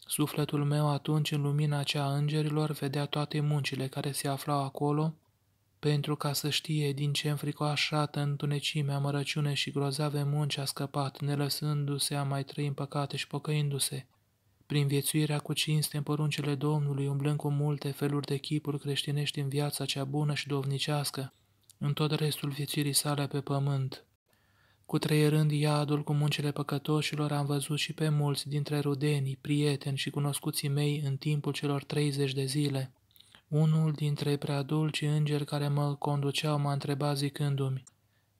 Sufletul meu atunci în lumina aceea îngerilor vedea toate muncile care se aflau acolo, pentru ca să știe din ce înfricoașată întunecimea, mărăciune și grozave munci a scăpat, nelăsându-se a mai trăi în păcate și păcăindu se Prin viețuirea cu cinste în poruncele Domnului, umblând cu multe feluri de chipuri creștinești în viața cea bună și dovnicească, în tot restul viețirii sale pe pământ. cu Cutreierând iadul cu muncile păcătoșilor, am văzut și pe mulți dintre rudenii, prieteni și cunoscuții mei în timpul celor 30 de zile. Unul dintre prea dulci îngeri care mă conduceau m-a întrebat zicându-mi,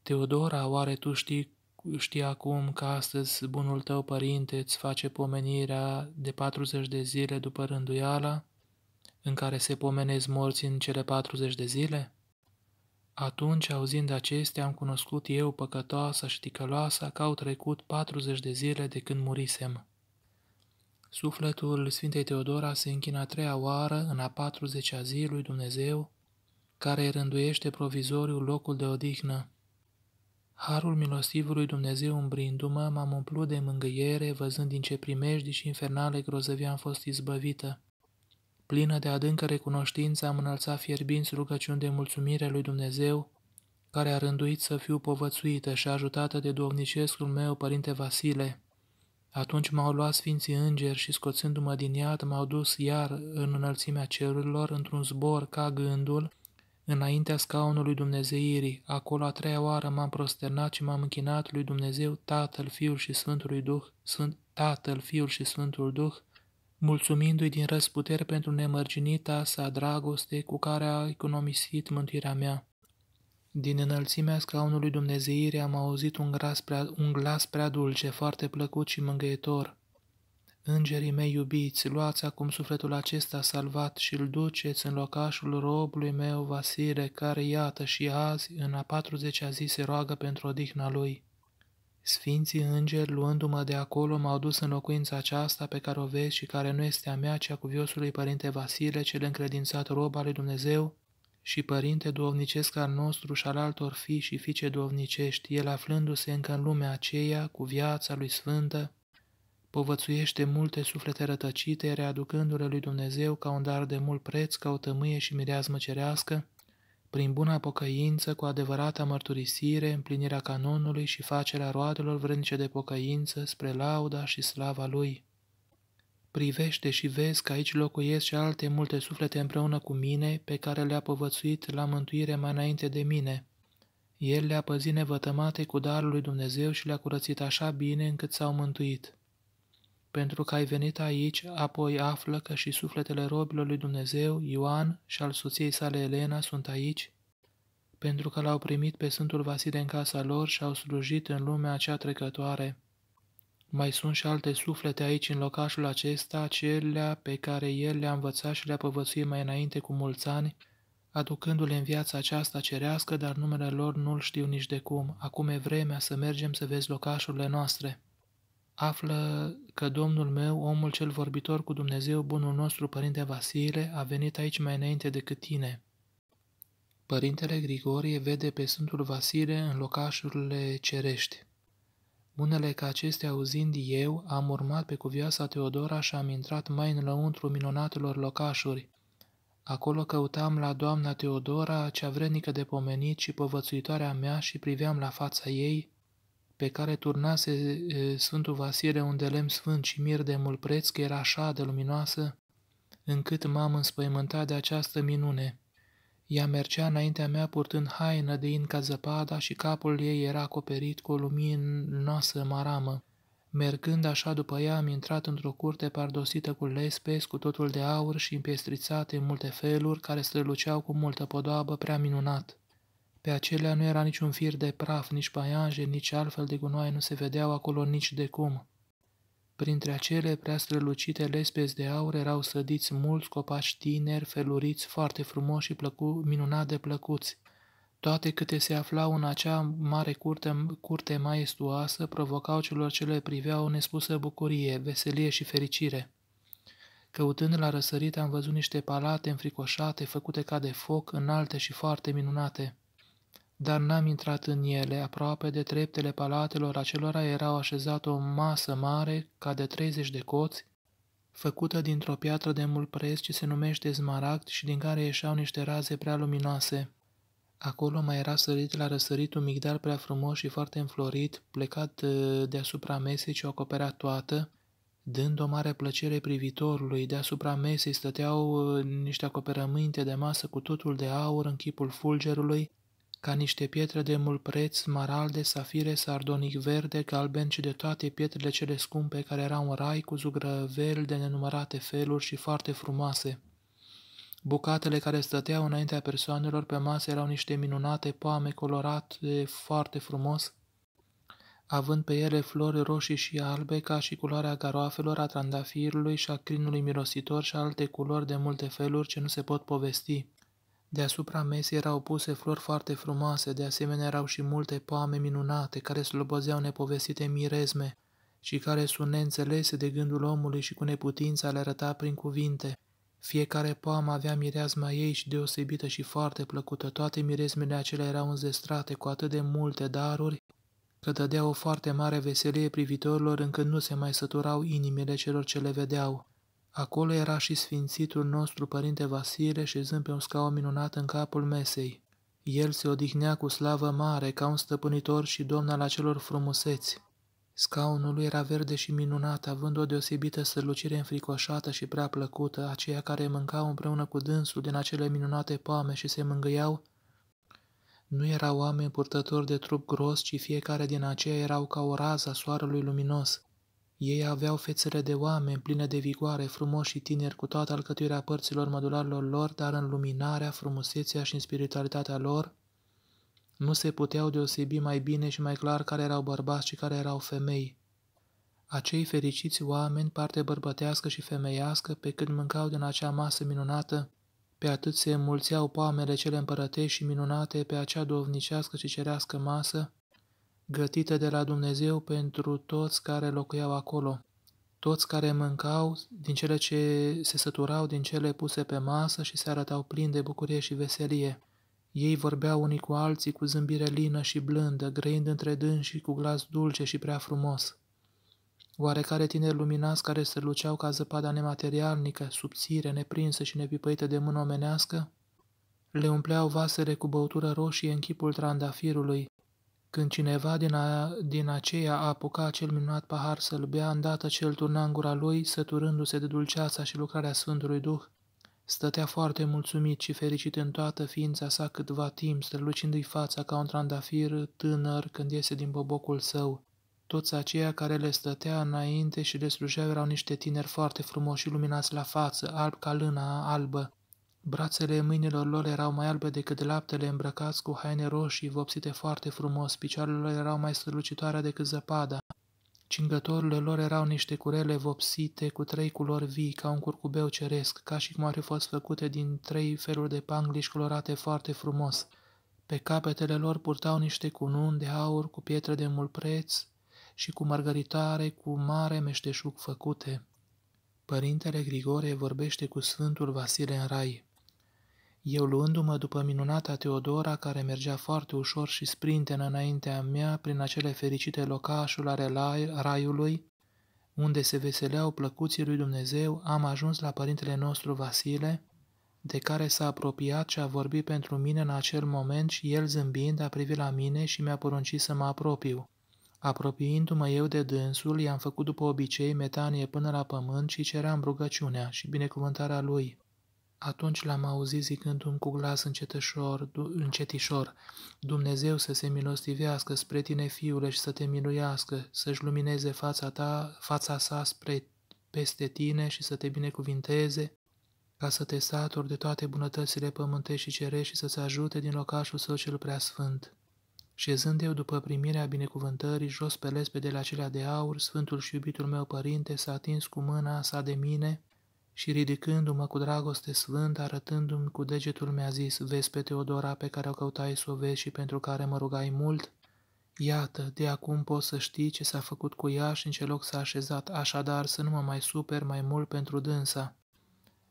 Teodora, oare tu știi, știi acum că astăzi bunul tău părinte îți face pomenirea de 40 de zile după rânduiala, în care se pomenezi morți în cele 40 de zile?" Atunci, auzind acestea, am cunoscut eu, păcătoasa și ticăloasa, că au trecut 40 de zile de când murisem. Sufletul Sfintei Teodora se închină a treia oară, în a 40-a zi lui Dumnezeu, care rânduiește provizoriu locul de odihnă. Harul milostivului Dumnezeu îmbrindu-mă, m-am umplut de mângâiere, văzând din ce primejdi și infernale grozăvie am fost izbăvită. Plină de adâncă recunoștință am înălțat fierbinți rugăciuni de mulțumire lui Dumnezeu, care a rânduit să fiu povățuită și ajutată de domnicescul meu, Părinte Vasile. Atunci m-au luat Sfinții Îngeri și scoțându-mă din iad, m-au dus iar în înălțimea cerurilor, într-un zbor ca gândul, înaintea scaunului Dumnezeirii. Acolo a treia oară m-am prosternat și m-am închinat lui Dumnezeu, Tatăl, Fiul și Sfântul Duh, Sfânt, Tatăl, Fiul și Sfântul Duh, mulțumindu-i din răzputeri pentru nemărginita sa dragoste cu care a economisit mântuirea mea. Din înălțimea scaunului Dumnezeire am auzit un glas, prea, un glas prea dulce, foarte plăcut și mângâietor. Îngerii mei iubiți, luați acum sufletul acesta salvat și îl duceți în locașul robului meu Vasile, care iată și azi, în a 40-a zi, se roagă pentru odihna lui. Sfinții îngeri, luându-mă de acolo, m-au dus în locuința aceasta pe care o vezi și care nu este a mea, ci a cuviosului Părinte Vasile, cel încredințat rob al lui Dumnezeu, și Părinte duovnicesc al nostru și al altor fi și fiice duovnicești, el aflându-se încă în lumea aceea, cu viața lui sfântă, povățuiește multe suflete rătăcite, readucându-le lui Dumnezeu ca un dar de mult preț, ca o tămâie și mireazmă cerească, prin buna pocăință, cu adevărata mărturisire, împlinirea canonului și facerea roadelor vrândice de pocăință spre lauda și slava lui. Privește și vezi că aici locuiesc și alte multe suflete împreună cu mine, pe care le-a povățuit la mântuire mai înainte de mine. El le-a păzit nevătămate cu darul lui Dumnezeu și le-a curățit așa bine încât s-au mântuit pentru că ai venit aici, apoi află că și sufletele robilor lui Dumnezeu, Ioan și al soției sale Elena sunt aici, pentru că l-au primit pe Sfântul Vasile în casa lor și au slujit în lumea acea trecătoare. Mai sunt și alte suflete aici în locașul acesta, acelea pe care El le-a învățat și le-a povățuit mai înainte cu mulți ani, aducându-le în viața aceasta cerească, dar numele lor nu-l știu nici de cum. Acum e vremea să mergem să vezi locașurile noastre află că Domnul meu, omul cel vorbitor cu Dumnezeu, bunul nostru, Părinte Vasile, a venit aici mai înainte decât tine. Părintele Grigorie vede pe Sfântul Vasile în locașurile cerești. Unele ca acestea auzind eu, am urmat pe cuvioasa Teodora și am intrat mai în lăuntru minunatelor locașuri. Acolo căutam la doamna Teodora, cea vrednică de pomenit și povățuitoarea mea și priveam la fața ei, pe care turnase Sfântul Vasile un lemn sfânt și mir de mult preț, că era așa de luminoasă, încât m-am înspăimântat de această minune. Ea mergea înaintea mea purtând haină de inca zăpada și capul ei era acoperit cu o luminoasă maramă. Mergând așa după ea, am intrat într-o curte pardosită cu lespes, cu totul de aur și împiestrițate în multe feluri, care străluceau cu multă podoabă prea minunat. Pe acelea nu era niciun fir de praf, nici paianje, nici altfel de gunoaie nu se vedeau acolo nici de cum. Printre acele prea strălucite lespezi de aur erau sădiți mulți copaci tineri, feluriți, foarte frumoși și plăcu, minunat de plăcuți. Toate câte se aflau în acea mare curte, curte maestuoasă provocau celor ce le priveau o nespusă bucurie, veselie și fericire. Căutând la răsărit am văzut niște palate înfricoșate, făcute ca de foc, înalte și foarte minunate dar n-am intrat în ele. Aproape de treptele palatelor acelora erau așezat o masă mare, ca de 30 de coți, făcută dintr-o piatră de mult preț ce se numește smaragd și din care ieșeau niște raze prea luminoase. Acolo mai era sărit la răsărit un migdal prea frumos și foarte înflorit, plecat ă, deasupra mesei ce o acoperea toată, dând o mare plăcere privitorului. Deasupra mesei stăteau ă, niște acoperăminte de masă cu totul de aur în chipul fulgerului, ca niște pietre de mult preț, maralde, safire, sardonic verde, galben și de toate pietrele cele scumpe care erau un rai cu zugrăveli de nenumărate feluri și foarte frumoase. Bucatele care stăteau înaintea persoanelor pe masă erau niște minunate poame colorate foarte frumos, având pe ele flori roșii și albe, ca și culoarea garoafelor, a trandafirului și a crinului mirositor și alte culori de multe feluri ce nu se pot povesti. Deasupra mesei erau puse flori foarte frumoase, de asemenea erau și multe poame minunate care slobozeau nepovestite mirezme și care sunt neînțelese de gândul omului și cu neputința le arăta prin cuvinte. Fiecare poamă avea mireazma ei și deosebită și foarte plăcută. Toate mirezmele acelea erau înzestrate cu atât de multe daruri că dădea o foarte mare veselie privitorilor încât nu se mai săturau inimile celor ce le vedeau. Acolo era și sfințitul nostru părinte Vasile și pe un scaun minunat în capul mesei. El se odihnea cu slavă mare ca un stăpânitor și domn al acelor frumuseți. Scaunul lui era verde și minunat, având o deosebită strălucire înfricoșată și prea plăcută, aceia care mâncau împreună cu dânsul din acele minunate pame și se mângâiau, nu erau oameni purtători de trup gros, ci fiecare din aceia erau ca o rază a soarelui luminos. Ei aveau fețele de oameni pline de vigoare, frumoși și tineri, cu toată alcătuirea părților mădularilor lor, dar în luminarea, frumusețea și în spiritualitatea lor, nu se puteau deosebi mai bine și mai clar care erau bărbați și care erau femei. Acei fericiți oameni, parte bărbătească și femeiască, pe când mâncau din acea masă minunată, pe atât se înmulțeau poamele cele împărătești și minunate pe acea dovnicească și cerească masă, gătită de la Dumnezeu pentru toți care locuiau acolo. Toți care mâncau din cele ce se săturau din cele puse pe masă și se arătau plini de bucurie și veselie. Ei vorbeau unii cu alții cu zâmbire lină și blândă, grăind între și cu glas dulce și prea frumos. Oarecare tineri luminați care se luceau ca zăpada nematerialnică, subțire, neprinsă și nepipăită de mână omenească, le umpleau vasele cu băutură roșie în chipul trandafirului, când cineva din, a, din aceea apucat cel minunat pahar să-l bea, îndată ce îl turna în gura lui, săturându-se de dulceața și lucrarea Sfântului Duh, stătea foarte mulțumit și fericit în toată ființa sa câtva timp, strălucindu-i fața ca un trandafir tânăr când iese din bobocul său. Toți aceia care le stătea înainte și le slujeau erau niște tineri foarte frumoși și luminați la față, alb ca lâna albă. Brațele mâinilor lor erau mai albe decât laptele îmbrăcați cu haine roșii vopsite foarte frumos, picioarele lor erau mai strălucitoare decât zăpada. Cingătorile lor erau niște curele vopsite cu trei culori vii, ca un curcubeu ceresc, ca și cum ar fi fost făcute din trei feluri de pangliși colorate foarte frumos. Pe capetele lor purtau niște cununi de aur cu pietre de mult preț și cu margaritare cu mare meșteșug făcute. Părintele Grigore vorbește cu Sfântul Vasile în rai. Eu luându-mă după minunata Teodora, care mergea foarte ușor și sprinte înaintea mea prin acele fericite locașul ale raiului, unde se veseleau plăcuții lui Dumnezeu, am ajuns la părintele nostru Vasile, de care s-a apropiat și a vorbit pentru mine în acel moment și el zâmbind a privit la mine și mi-a poruncit să mă apropiu. Apropiindu-mă eu de dânsul, i-am făcut după obicei metanie până la pământ și ceream rugăciunea și binecuvântarea lui. Atunci l-am auzit zicându-mi cu glas încetășor, încetișor, Dumnezeu să se milostivească spre tine, fiule, și să te miluiască, să-și lumineze fața ta, fața sa spre peste tine și să te binecuvinteze, ca să te saturi de toate bunătățile pământești și cerești și să-ți ajute din locașul său cel preasfânt. Șezând eu după primirea binecuvântării, jos pe la acelea de aur, Sfântul și iubitul meu părinte s-a atins cu mâna sa de mine și ridicându-mă cu dragoste sfânt, arătându-mi cu degetul, mi-a zis, vezi pe Teodora pe care o căutai să o vezi și pentru care mă rugai mult? Iată, de acum poți să știi ce s-a făcut cu ea și în ce loc s-a așezat, așadar să nu mă mai super mai mult pentru dânsa.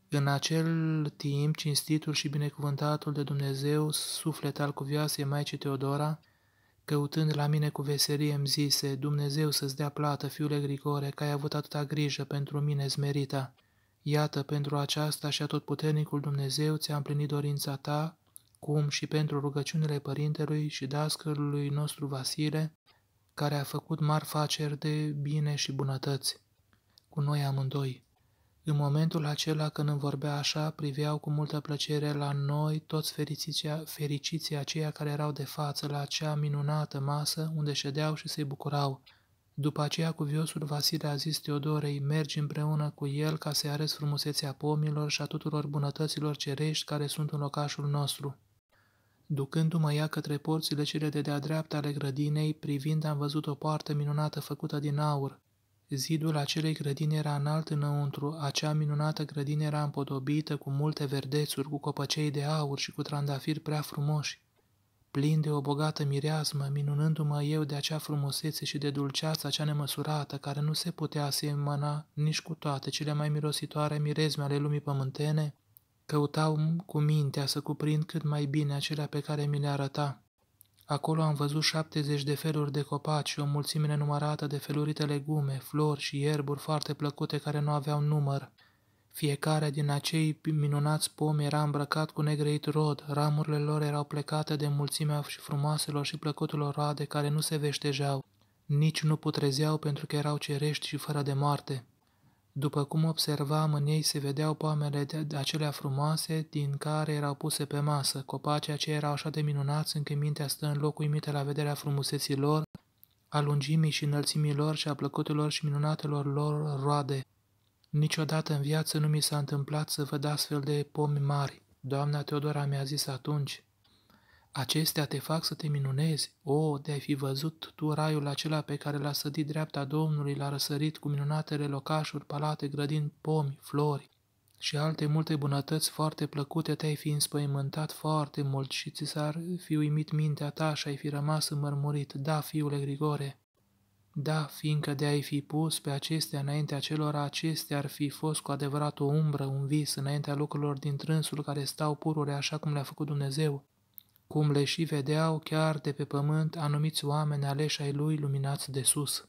În acel timp, cinstitul și binecuvântatul de Dumnezeu, suflet al cuvioasei Maicii Teodora, căutând la mine cu veselie, îmi zise, Dumnezeu să-ți dea plată, fiule Grigore, că ai avut atâta grijă pentru mine zmerita. Iată, pentru aceasta și atotputernicul Dumnezeu ți-a împlinit dorința ta, cum și pentru rugăciunile părintelui și dascălului nostru Vasile, care a făcut mari faceri de bine și bunătăți. Cu noi amândoi. În momentul acela când îmi vorbea așa, priveau cu multă plăcere la noi toți fericiția, fericiții aceia care erau de față la acea minunată masă unde ședeau și se bucurau, după aceea, cuviosul Vasile a zis Teodorei, mergi împreună cu el ca să-i arăți frumusețea pomilor și a tuturor bunătăților cerești care sunt în locașul nostru. Ducându-mă ea către porțile cele de de-a dreapta ale grădinei, privind am văzut o poartă minunată făcută din aur. Zidul acelei grădini era înalt înăuntru, acea minunată grădină era împodobită cu multe verdețuri, cu copăcei de aur și cu trandafiri prea frumoși plin de o bogată mireasmă, minunându-mă eu de acea frumusețe și de dulceața cea nemăsurată, care nu se putea asemăna nici cu toate cele mai mirositoare mirezme ale lumii pământene, căutau cu mintea să cuprind cât mai bine acelea pe care mi le arăta. Acolo am văzut 70 de feluri de copaci și o mulțime numărată de felurite legume, flori și ierburi foarte plăcute care nu aveau număr. Fiecare din acei minunați pomi era îmbrăcat cu negreit rod, ramurile lor erau plecate de mulțimea și frumoaselor și plăcutelor roade care nu se veștejau, nici nu putrezeau pentru că erau cerești și fără de moarte. După cum observam, în ei se vedeau pomele de acelea frumoase din care erau puse pe masă, copacii aceia erau așa de minunați încât mintea stă în loc uimită la vederea frumuseții lor, a lungimii și înălțimii lor și a plăcutelor și minunatelor lor roade. Niciodată în viață nu mi s-a întâmplat să văd astfel de pomi mari. Doamna Teodora mi-a zis atunci, Acestea te fac să te minunezi. O, de-ai fi văzut tu raiul acela pe care l-a sădit dreapta Domnului, l-a răsărit cu minunatele locașuri, palate, grădini, pomi, flori și alte multe bunătăți foarte plăcute, te-ai fi înspăimântat foarte mult și ți s-ar fi uimit mintea ta și ai fi rămas înmărmurit. Da, fiule Grigore, da, fiindcă de a-i fi pus pe acestea înaintea celor acestea ar fi fost cu adevărat o umbră, un vis înaintea lucrurilor din trânsul care stau pururi așa cum le-a făcut Dumnezeu, cum le și vedeau chiar de pe pământ anumiți oameni aleși ai lui luminați de sus.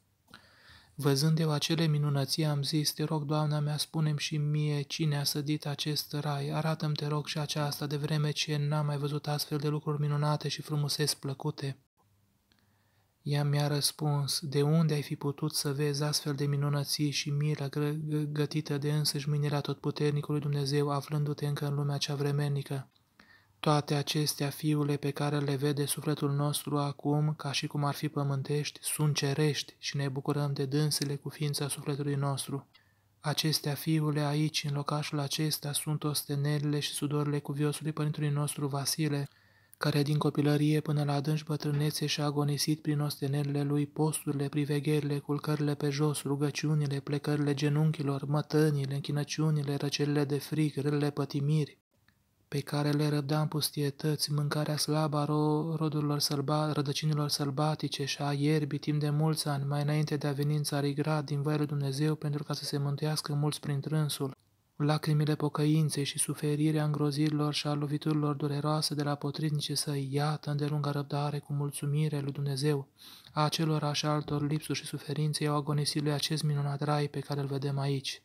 Văzând eu acele minunății, am zis, te rog, Doamna mea, spunem și mie cine a sădit acest rai, arată-mi, te rog, și aceasta, de vreme ce n-am mai văzut astfel de lucruri minunate și frumuseți plăcute. Ea mi-a răspuns, de unde ai fi putut să vezi astfel de minunății și mira gătită de însăși tot totputernicului Dumnezeu, aflându-te încă în lumea cea vremenică. Toate acestea, fiule, pe care le vede sufletul nostru acum, ca și cum ar fi pământești, sunt cerești și ne bucurăm de dânsele cu ființa sufletului nostru. Acestea, fiule, aici, în locașul acesta, sunt ostenelile și sudorile cuviosului părintului nostru Vasile, care din copilărie până la adânci bătrânețe și-a agonisit prin ostenerile lui posturile, privegherile, culcările pe jos, rugăciunile, plecările genunchilor, mătănile, închinăciunile, răcerile de fric, râlele pătimiri, pe care le răbdea în pustietăți, mâncarea slabă a ro rodurilor sălba rădăcinilor sălbatice și a ierbii timp de mulți ani, mai înainte de a veni în țarigrad din voia lui Dumnezeu pentru ca să se mântuiască mulți prin trânsul, Lacrimile pocăinței și suferirea îngrozirilor și a loviturilor dureroase de la potrivnice să iată îndelunga răbdare cu mulțumire lui Dumnezeu, a celor așa altor lipsuri și suferințe au agonisit lui acest minunat rai pe care îl vedem aici.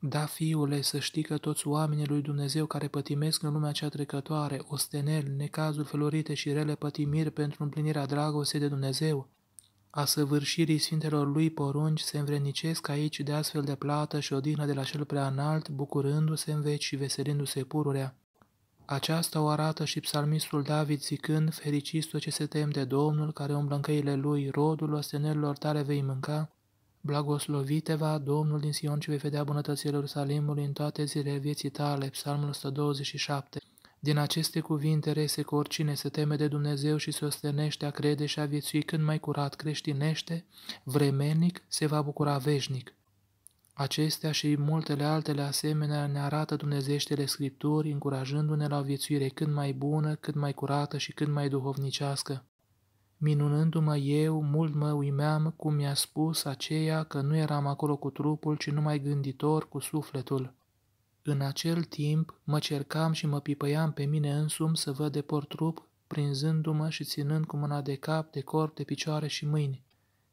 Da, fiule, să știi că toți oamenii lui Dumnezeu care pătimesc în lumea cea trecătoare, osteneli, necazuri felurite și rele pătimiri pentru împlinirea dragostei de Dumnezeu, a săvârșirii sfintelor lui porunci se învrednicesc aici de astfel de plată și odihnă de la cel prea înalt, bucurându-se în veci și veselindu-se pururea. Aceasta o arată și psalmistul David zicând, Fericisul ce se tem de Domnul, care umblă în căile lui, rodul ostenerilor tale vei mânca, blagoslovite va Domnul din Sion ce vei vedea bunătățile Ierusalimului în toate zilele vieții tale, psalmul 127. Din aceste cuvinte rese că oricine se teme de Dumnezeu și se ostenește a crede și a viețui când mai curat creștinește, vremenic se va bucura veșnic. Acestea și multele altele asemenea ne arată Dumnezeștele Scripturi, încurajându-ne la o viețuire cât mai bună, cât mai curată și cât mai duhovnicească. Minunându-mă eu, mult mă uimeam cum mi-a spus aceea că nu eram acolo cu trupul, ci numai gânditor cu sufletul. În acel timp mă cercam și mă pipăiam pe mine însumi să văd de portrup, prinzându-mă și ținând cu mâna de cap, de corp, de picioare și mâini.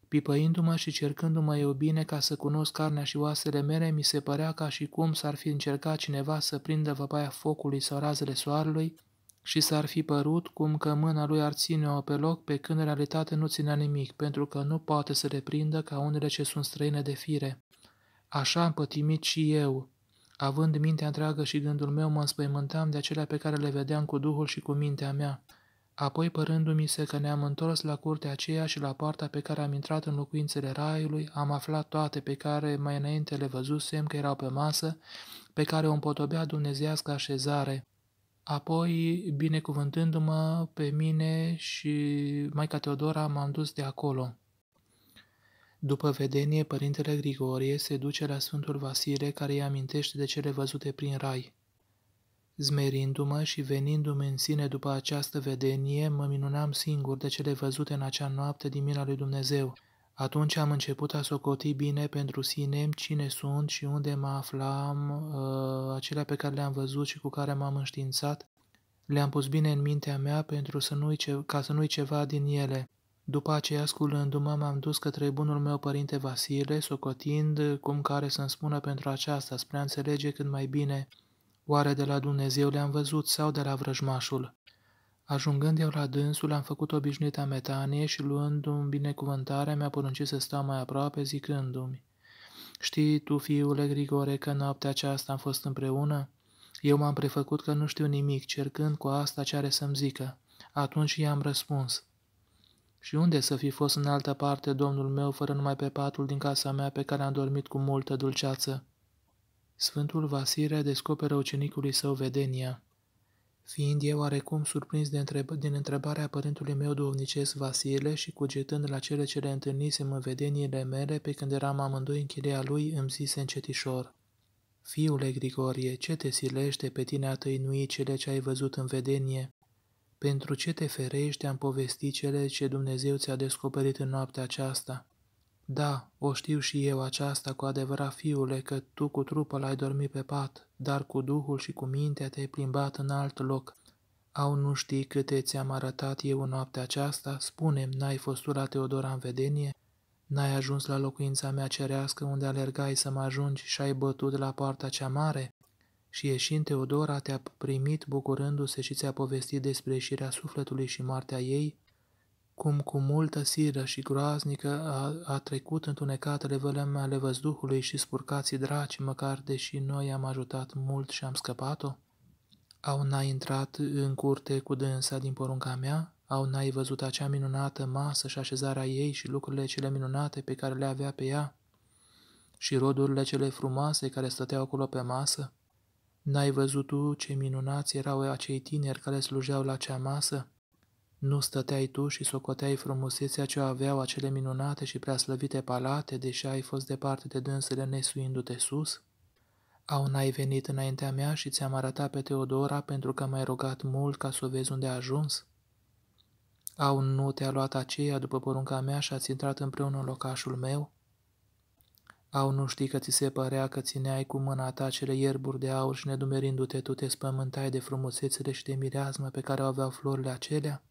Pipăindu-mă și cercându-mă eu bine ca să cunosc carnea și oasele mele, mi se părea ca și cum s-ar fi încercat cineva să prindă văpaia focului sau razele soarelui și s-ar fi părut cum că mâna lui ar ține-o pe loc, pe când în realitate nu ținea nimic, pentru că nu poate să le prindă ca unele ce sunt străine de fire. Așa am pătimit și eu, Având mintea întreagă și gândul meu, mă înspăimântam de acelea pe care le vedeam cu duhul și cu mintea mea. Apoi, părându-mi se că ne-am întors la curtea aceea și la poarta pe care am intrat în locuințele raiului, am aflat toate pe care mai înainte le văzusem că erau pe masă, pe care o împotobea dumnezească așezare. Apoi, binecuvântându-mă pe mine și Maica Teodora, m-am dus de acolo. După vedenie, părintele Grigorie se duce la Sfântul Vasile care îi amintește de cele văzute prin rai. Zmerindu-mă și venindu-mi în sine după această vedenie, mă minunam singur de cele văzute în acea noapte din mila lui Dumnezeu. Atunci am început a socoti bine pentru sine cine sunt și unde mă aflam, uh, acelea pe care le-am văzut și cu care m-am înștiințat. Le-am pus bine în mintea mea pentru să nu ca să nu-i ceva din ele. După aceea, sculându-mă, m-am dus către bunul meu părinte Vasile, socotind cum care să-mi spună pentru aceasta, spre a înțelege cât mai bine, oare de la Dumnezeu le-am văzut sau de la vrăjmașul. Ajungând eu la dânsul, am făcut obișnuita metanie și luându mi binecuvântarea, mi-a poruncit să stau mai aproape, zicându-mi, Știi tu, fiule Grigore, că noaptea aceasta am fost împreună? Eu m-am prefăcut că nu știu nimic, cercând cu asta ce are să-mi zică. Atunci i-am răspuns, și unde să fi fost în altă parte domnul meu fără numai pe patul din casa mea pe care am dormit cu multă dulceață? Sfântul Vasire descoperă ucenicului său vedenia. Fiind eu oarecum surprins de întreb din întrebarea părintului meu duhovnicesc Vasile și cugetând la cele ce le întâlnisem în vedeniile mele pe când eram amândoi în chilea lui, îmi zise încetișor. Fiule Grigorie, ce te silește pe tine a tăinui cele ce ai văzut în vedenie? pentru ce te ferești am povestit cele ce Dumnezeu ți-a descoperit în noaptea aceasta. Da, o știu și eu aceasta cu adevărat, fiule, că tu cu trupul ai dormit pe pat, dar cu duhul și cu mintea te-ai plimbat în alt loc. Au nu știi câte ți-am arătat eu în noaptea aceasta, spune n-ai fost tu la Teodora în vedenie? N-ai ajuns la locuința mea cerească unde alergai să mă ajungi și ai bătut la poarta cea mare? Și ieșind Teodora te-a primit bucurându-se și ți-a povestit despre ieșirea sufletului și moartea ei, cum cu multă siră și groaznică a, a trecut întunecatele vălăme ale văzduhului și spurcații draci, măcar deși noi am ajutat mult și am scăpat-o? Au n-ai intrat în curte cu dânsa din porunca mea? Au n-ai văzut acea minunată masă și așezarea ei și lucrurile cele minunate pe care le avea pe ea? Și rodurile cele frumoase care stăteau acolo pe masă? N-ai văzut tu ce minunați erau acei tineri care slujeau la cea masă? Nu stăteai tu și socoteai frumusețea ce aveau acele minunate și prea slăvite palate, deși ai fost departe de dânsele nesuindu-te sus? Au n-ai venit înaintea mea și ți-am arătat pe Teodora pentru că m-ai rugat mult ca să o vezi unde a ajuns? Au nu te-a luat aceea după porunca mea și ați intrat împreună în locașul meu?" Au, nu știi că ți se părea că țineai cu mâna ta cele ierburi de aur și nedumerindu-te, tu te spământai de frumusețele și de mireazmă pe care o aveau florile acelea?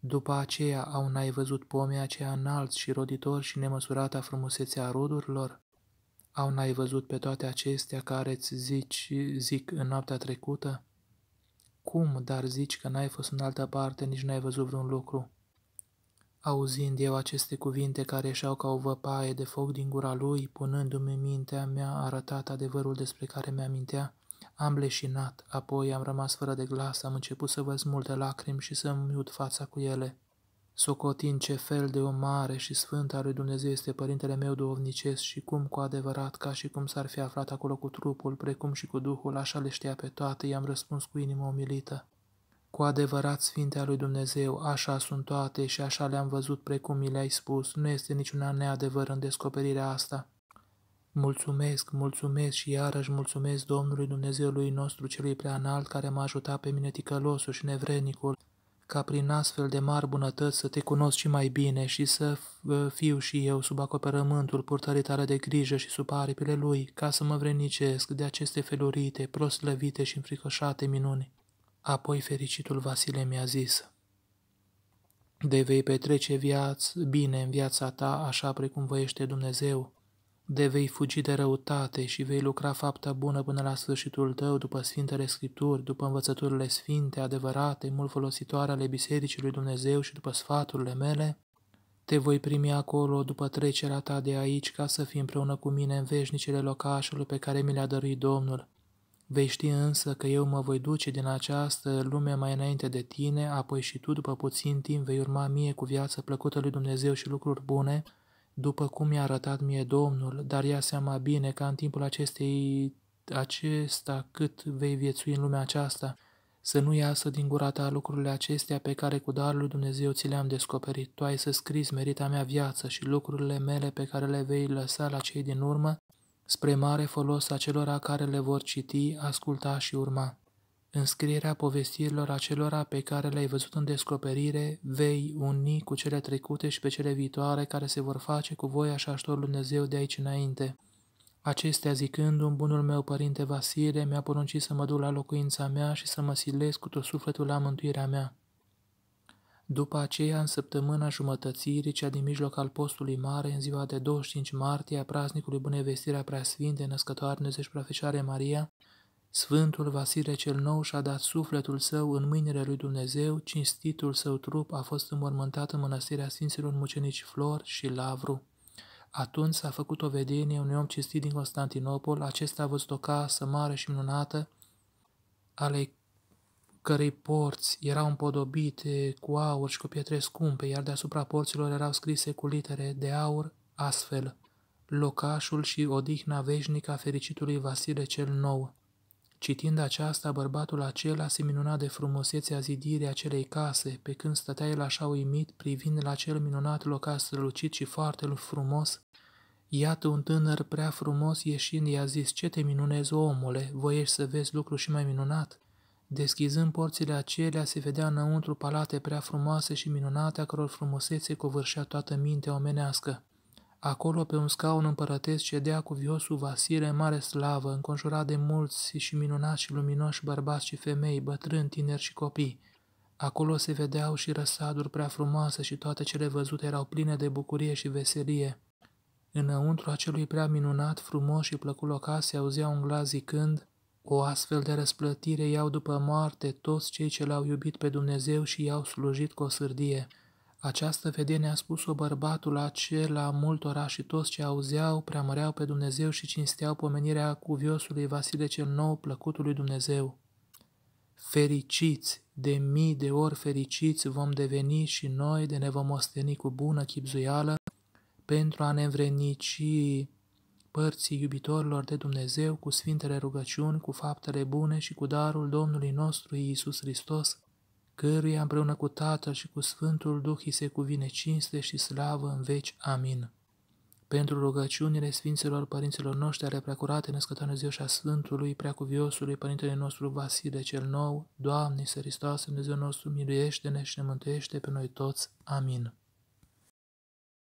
După aceea, au n-ai văzut pomii aceia înalți și roditori și nemăsurata frumusețea rodurilor? Au n-ai văzut pe toate acestea care îți zici, zic, în noaptea trecută? Cum, dar zici că n-ai fost în altă parte, nici n-ai văzut vreun lucru? Auzind eu aceste cuvinte care ieșeau ca o văpaie de foc din gura lui, punându-mi mintea mea arătat adevărul despre care mi-amintea, am leșinat, apoi am rămas fără de glas, am început să văz multe lacrimi și să-mi miut fața cu ele. Socotind ce fel de om mare și sfânt al lui Dumnezeu este părintele meu duovnicesc și cum cu adevărat, ca și cum s-ar fi aflat acolo cu trupul, precum și cu duhul, așa le știa pe toate, i-am răspuns cu inimă umilită. Cu adevărat, Sfintea lui Dumnezeu, așa sunt toate și așa le-am văzut precum mi le-ai spus, nu este niciuna neadevăr în descoperirea asta. Mulțumesc, mulțumesc și iarăși mulțumesc Domnului Dumnezeului nostru celui prea înalt care m-a ajutat pe mine ticălosul și nevrenicul, ca prin astfel de mari bunătăți să te cunosc și mai bine și să fiu și eu sub acoperământul purtării tale de grijă și sub aripile lui, ca să mă vrenicesc de aceste felurite, proslăvite și înfricoșate minuni. Apoi fericitul Vasile mi-a zis, De vei petrece viață, bine în viața ta, așa precum voiește Dumnezeu, de vei fugi de răutate și vei lucra fapta bună până la sfârșitul tău, după Sfintele Scripturi, după învățăturile sfinte, adevărate, mult folositoare ale Bisericii lui Dumnezeu și după sfaturile mele, te voi primi acolo după trecerea ta de aici ca să fii împreună cu mine în veșnicele locașului pe care mi le-a dăruit Domnul, Vei ști însă că eu mă voi duce din această lume mai înainte de tine, apoi și tu după puțin timp vei urma mie cu viață plăcută lui Dumnezeu și lucruri bune, după cum mi-a arătat mie Domnul, dar ia seama bine că în timpul acestei acesta cât vei viețui în lumea aceasta, să nu iasă din gura ta lucrurile acestea pe care cu darul lui Dumnezeu ți le-am descoperit. Tu ai să scrii merita mea viață și lucrurile mele pe care le vei lăsa la cei din urmă, spre mare folos acelora care le vor citi, asculta și urma. Înscrierea povestirilor acelora pe care le-ai văzut în descoperire vei uni cu cele trecute și pe cele viitoare care se vor face cu voi și ajutorul Dumnezeu de aici înainte. Acestea zicând, un bunul meu părinte Vasile mi-a poruncit să mă duc la locuința mea și să mă silesc cu tot sufletul la mântuirea mea. După aceea, în săptămâna jumătățirii, cea din mijloc al postului mare, în ziua de 25 martie, a praznicului Bunevestirea Preasfinte, născătoare Dumnezeu și Profesoare Maria, Sfântul Vasile cel Nou și-a dat sufletul său în mâinile lui Dumnezeu, cinstitul său trup a fost înmormântat în mănăstirea Sfinților Mucenici Flor și Lavru. Atunci s-a făcut o vedenie unui om cinstit din Constantinopol, acesta a văzut o casă mare și minunată, ale cărei porți erau împodobite cu aur și cu pietre scumpe, iar deasupra porților erau scrise cu litere de aur astfel, locașul și odihna veșnică a fericitului Vasile cel Nou. Citind aceasta, bărbatul acela se minuna de frumusețea zidirii acelei case, pe când stătea el așa uimit, privind la cel minunat locaș strălucit și foarte frumos, Iată un tânăr prea frumos ieșind i-a zis, ce te minunezi, omule, voiești să vezi lucru și mai minunat? Deschizând porțile acelea, se vedea înăuntru palate prea frumoase și minunate, a căror frumusețe covârșea toată mintea omenească. Acolo, pe un scaun împărătesc, cedea cu viosul Vasile în mare slavă, înconjurat de mulți și minunați și luminoși bărbați și femei, bătrâni, tineri și copii. Acolo se vedeau și răsaduri prea frumoase și toate cele văzute erau pline de bucurie și veselie. Înăuntru acelui prea minunat, frumos și plăcut locaș se auzea un glas zicând, o astfel de răsplătire iau după moarte toți cei ce l-au iubit pe Dumnezeu și i-au slujit cu o sârdie. Această vedenie a spus-o bărbatul acela multora și toți ce auzeau, preamăreau pe Dumnezeu și cinsteau pomenirea cuviosului Vasile cel Nou, plăcutul lui Dumnezeu. Fericiți, de mii de ori fericiți vom deveni și noi de ne vom osteni cu bună chipzuială pentru a ne învrenici părții iubitorilor de Dumnezeu cu sfintele rugăciuni, cu faptele bune și cu darul Domnului nostru Iisus Hristos, căruia împreună cu Tatăl și cu Sfântul Duh îi se cuvine cinste și slavă în veci. Amin. Pentru rugăciunile Sfinților Părinților noștri ale Preacurate Născătoare Dumnezeu și a Sfântului, Preacuviosului, Părintele nostru Vasile cel Nou, Doamne, Săristoase, Hristos, Dumnezeu nostru, miluiește-ne și ne mântuiește pe noi toți. Amin.